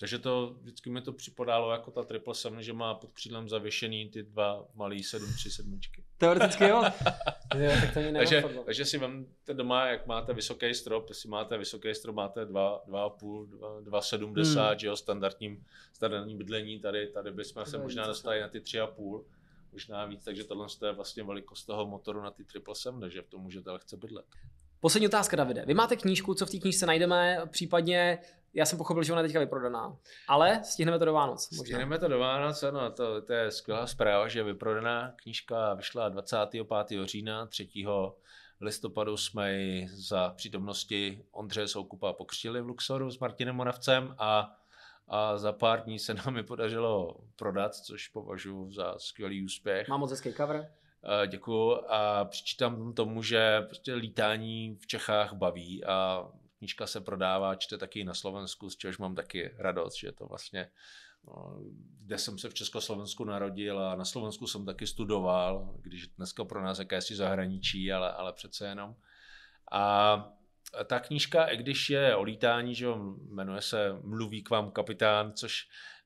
Takže to vždycky mi to připadalo jako ta triple seven, že má pod křídlem zavěšený ty dva malý 737. Teoreticky jo. jo tak to takže, takže, si vemte doma, jak máte vysoký strop, jestli máte vysoký strop, máte 2,5, 2,70, hmm. že jo, standardním, standardní bydlení, tady, tady bychom se možná dostali na ty 3,5 možná víc, takže tohle je vlastně velikost toho motoru na ty 777, že v tom můžete lehce bydlet. Poslední otázka, Davide. Vy máte knížku, co v té knížce najdeme, případně já jsem pochopil, že ona je teďka vyprodaná. Ale stihneme to do Vánoc. Možná. Stihneme to do Vánoc, ano, to, to je skvělá zpráva, že je vyprodaná knížka vyšla 25. října, 3. listopadu jsme ji za přítomnosti Ondřeje Soukupa pokřtili v Luxoru s Martinem Moravcem a a za pár dní se nám je podařilo prodat, což považuji za skvělý úspěch. Mám moc hezký cover. Eh, děkuju a přičítám tomu, že prostě lítání v Čechách baví a knížka se prodává, čte taky na Slovensku, z čehož mám taky radost, že to vlastně no, kde jsem se v Československu narodil a na Slovensku jsem taky studoval, když dneska pro nás jakési zahraničí, ale, ale přece jenom. A ta knížka, i když je o lítání, že jmenuje se Mluví k vám kapitán, což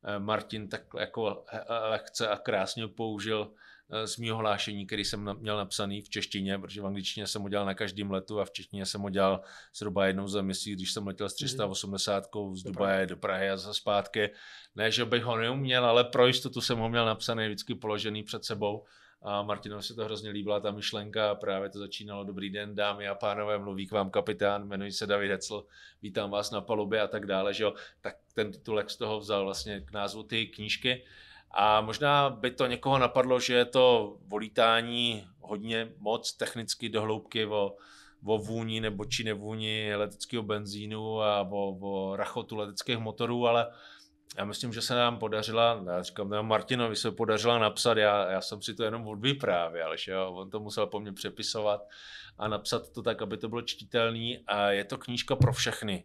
eh, Martin tak jako eh, lehce a krásně použil Eh, z mého hlášení, který jsem měl napsaný v češtině, protože v angličtině jsem ho dělal na každém letu a v češtině jsem ho dělal zhruba jednou za měsíc, když jsem letěl s 380 mhm. z Dubaje do Prahy a za zpátky. Ne, že bych ho neuměl, ale pro jistotu jsem ho měl napsaný, vždycky položený před sebou. A Martinovi se to hrozně líbila ta myšlenka, právě to začínalo. Dobrý den, dámy a pánové, mluví k vám kapitán, jmenuji se David Hecl, vítám vás na palubě a tak dále, že jo. Tak ten titulek z toho vzal vlastně k názvu ty knížky. A možná by to někoho napadlo, že je to volítání hodně moc technicky dohloubky o, o vůni nebo či nevůni leteckého benzínu a o, o rachotu leteckých motorů, ale já myslím, že se nám podařila, já říkám, já Martinovi se podařila napsat, já, já jsem si to jenom odvyprávěl, že? jo, on to musel po mně přepisovat a napsat to tak, aby to bylo čtitelný a je to knížka pro všechny.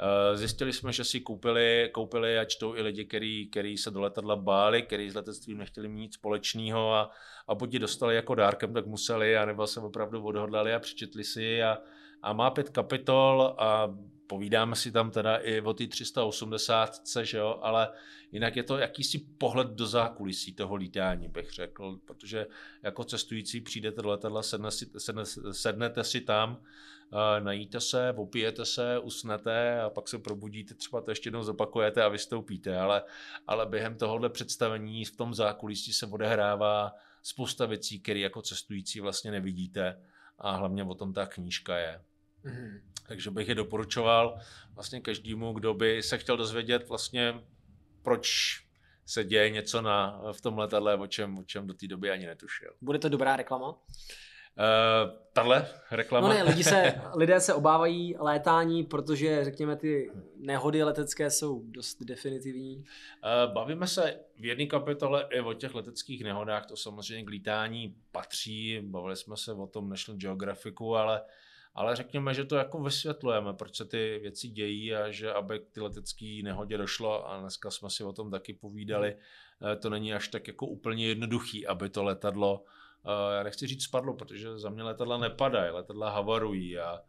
Eh, zjistili jsme, že si koupili, koupili a čtou i lidi, který, který se do letadla báli, který s letectvím nechtěli mít nic společného a, a buď dostali jako dárkem, tak museli, anebo se opravdu odhodlali a přečetli si a, a má pět kapitol a povídáme si tam teda i o ty 380, že jo, ale jinak je to jakýsi pohled do zákulisí toho lítání, bych řekl, protože jako cestující přijdete do letadla, sednete si, sednete si tam, najíte se, opijete se, usnete a pak se probudíte, třeba to ještě jednou zopakujete a vystoupíte, ale, ale během tohohle představení v tom zákulisí se odehrává spousta věcí, které jako cestující vlastně nevidíte a hlavně o tom ta knížka je. Mm-hmm. Takže bych je doporučoval vlastně každému, kdo by se chtěl dozvědět vlastně, proč se děje něco na, v tom letadle, o čem, o čem do té doby ani netušil. Bude to dobrá reklama? Uh, eh, tahle reklama? No ne, lidi se, lidé se obávají létání, protože řekněme ty nehody letecké jsou dost definitivní. Uh, bavíme se v jedné kapitole i o těch leteckých nehodách, to samozřejmě k lítání patří, bavili jsme se o tom National Geographicu, ale uh, ale řekněme, že to jako vysvětlujeme, proč se ty věci dějí a že aby k ty letecké nehodě došlo a dneska jsme si o tom taky povídali, hmm. eh, to není až tak jako úplně jednoduchý, aby to letadlo, eh, já nechci říct spadlo, protože za mě letadla nepadají, letadla havarují a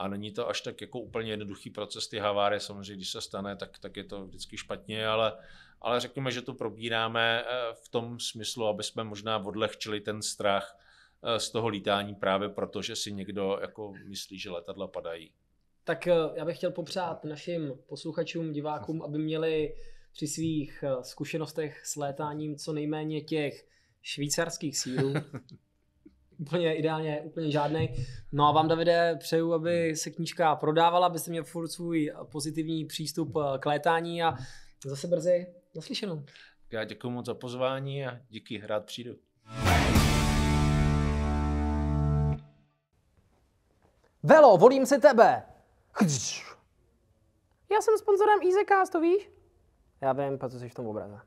a není to až tak jako úplně jednoduchý proces, ty havárie samozřejmě, když se stane, tak, tak je to vždycky špatně, ale, ale řekněme, že to probíráme eh, v tom smyslu, aby jsme možná odlehčili ten strach, Eh, z toho lítání právě proto, že si někdo jako myslí, že letadla padají. Tak eh, já bych chtěl popřát našim posluchačům, divákům, aby měli při svých eh, zkušenostech s létáním co nejméně těch švýcarských sílů. úplně ideálně, úplně žádný. No a vám, Davide, přeju, aby se knížka prodávala, abyste měl furt svůj pozitivní přístup k létání a zase brzy naslyšenou. Já děkuji moc za pozvání a díky, rád přijdu. Velo, volím si tebe. Já jsem sponzorem EasyCast, to víš? Já vím, protože jsi v tom obraze.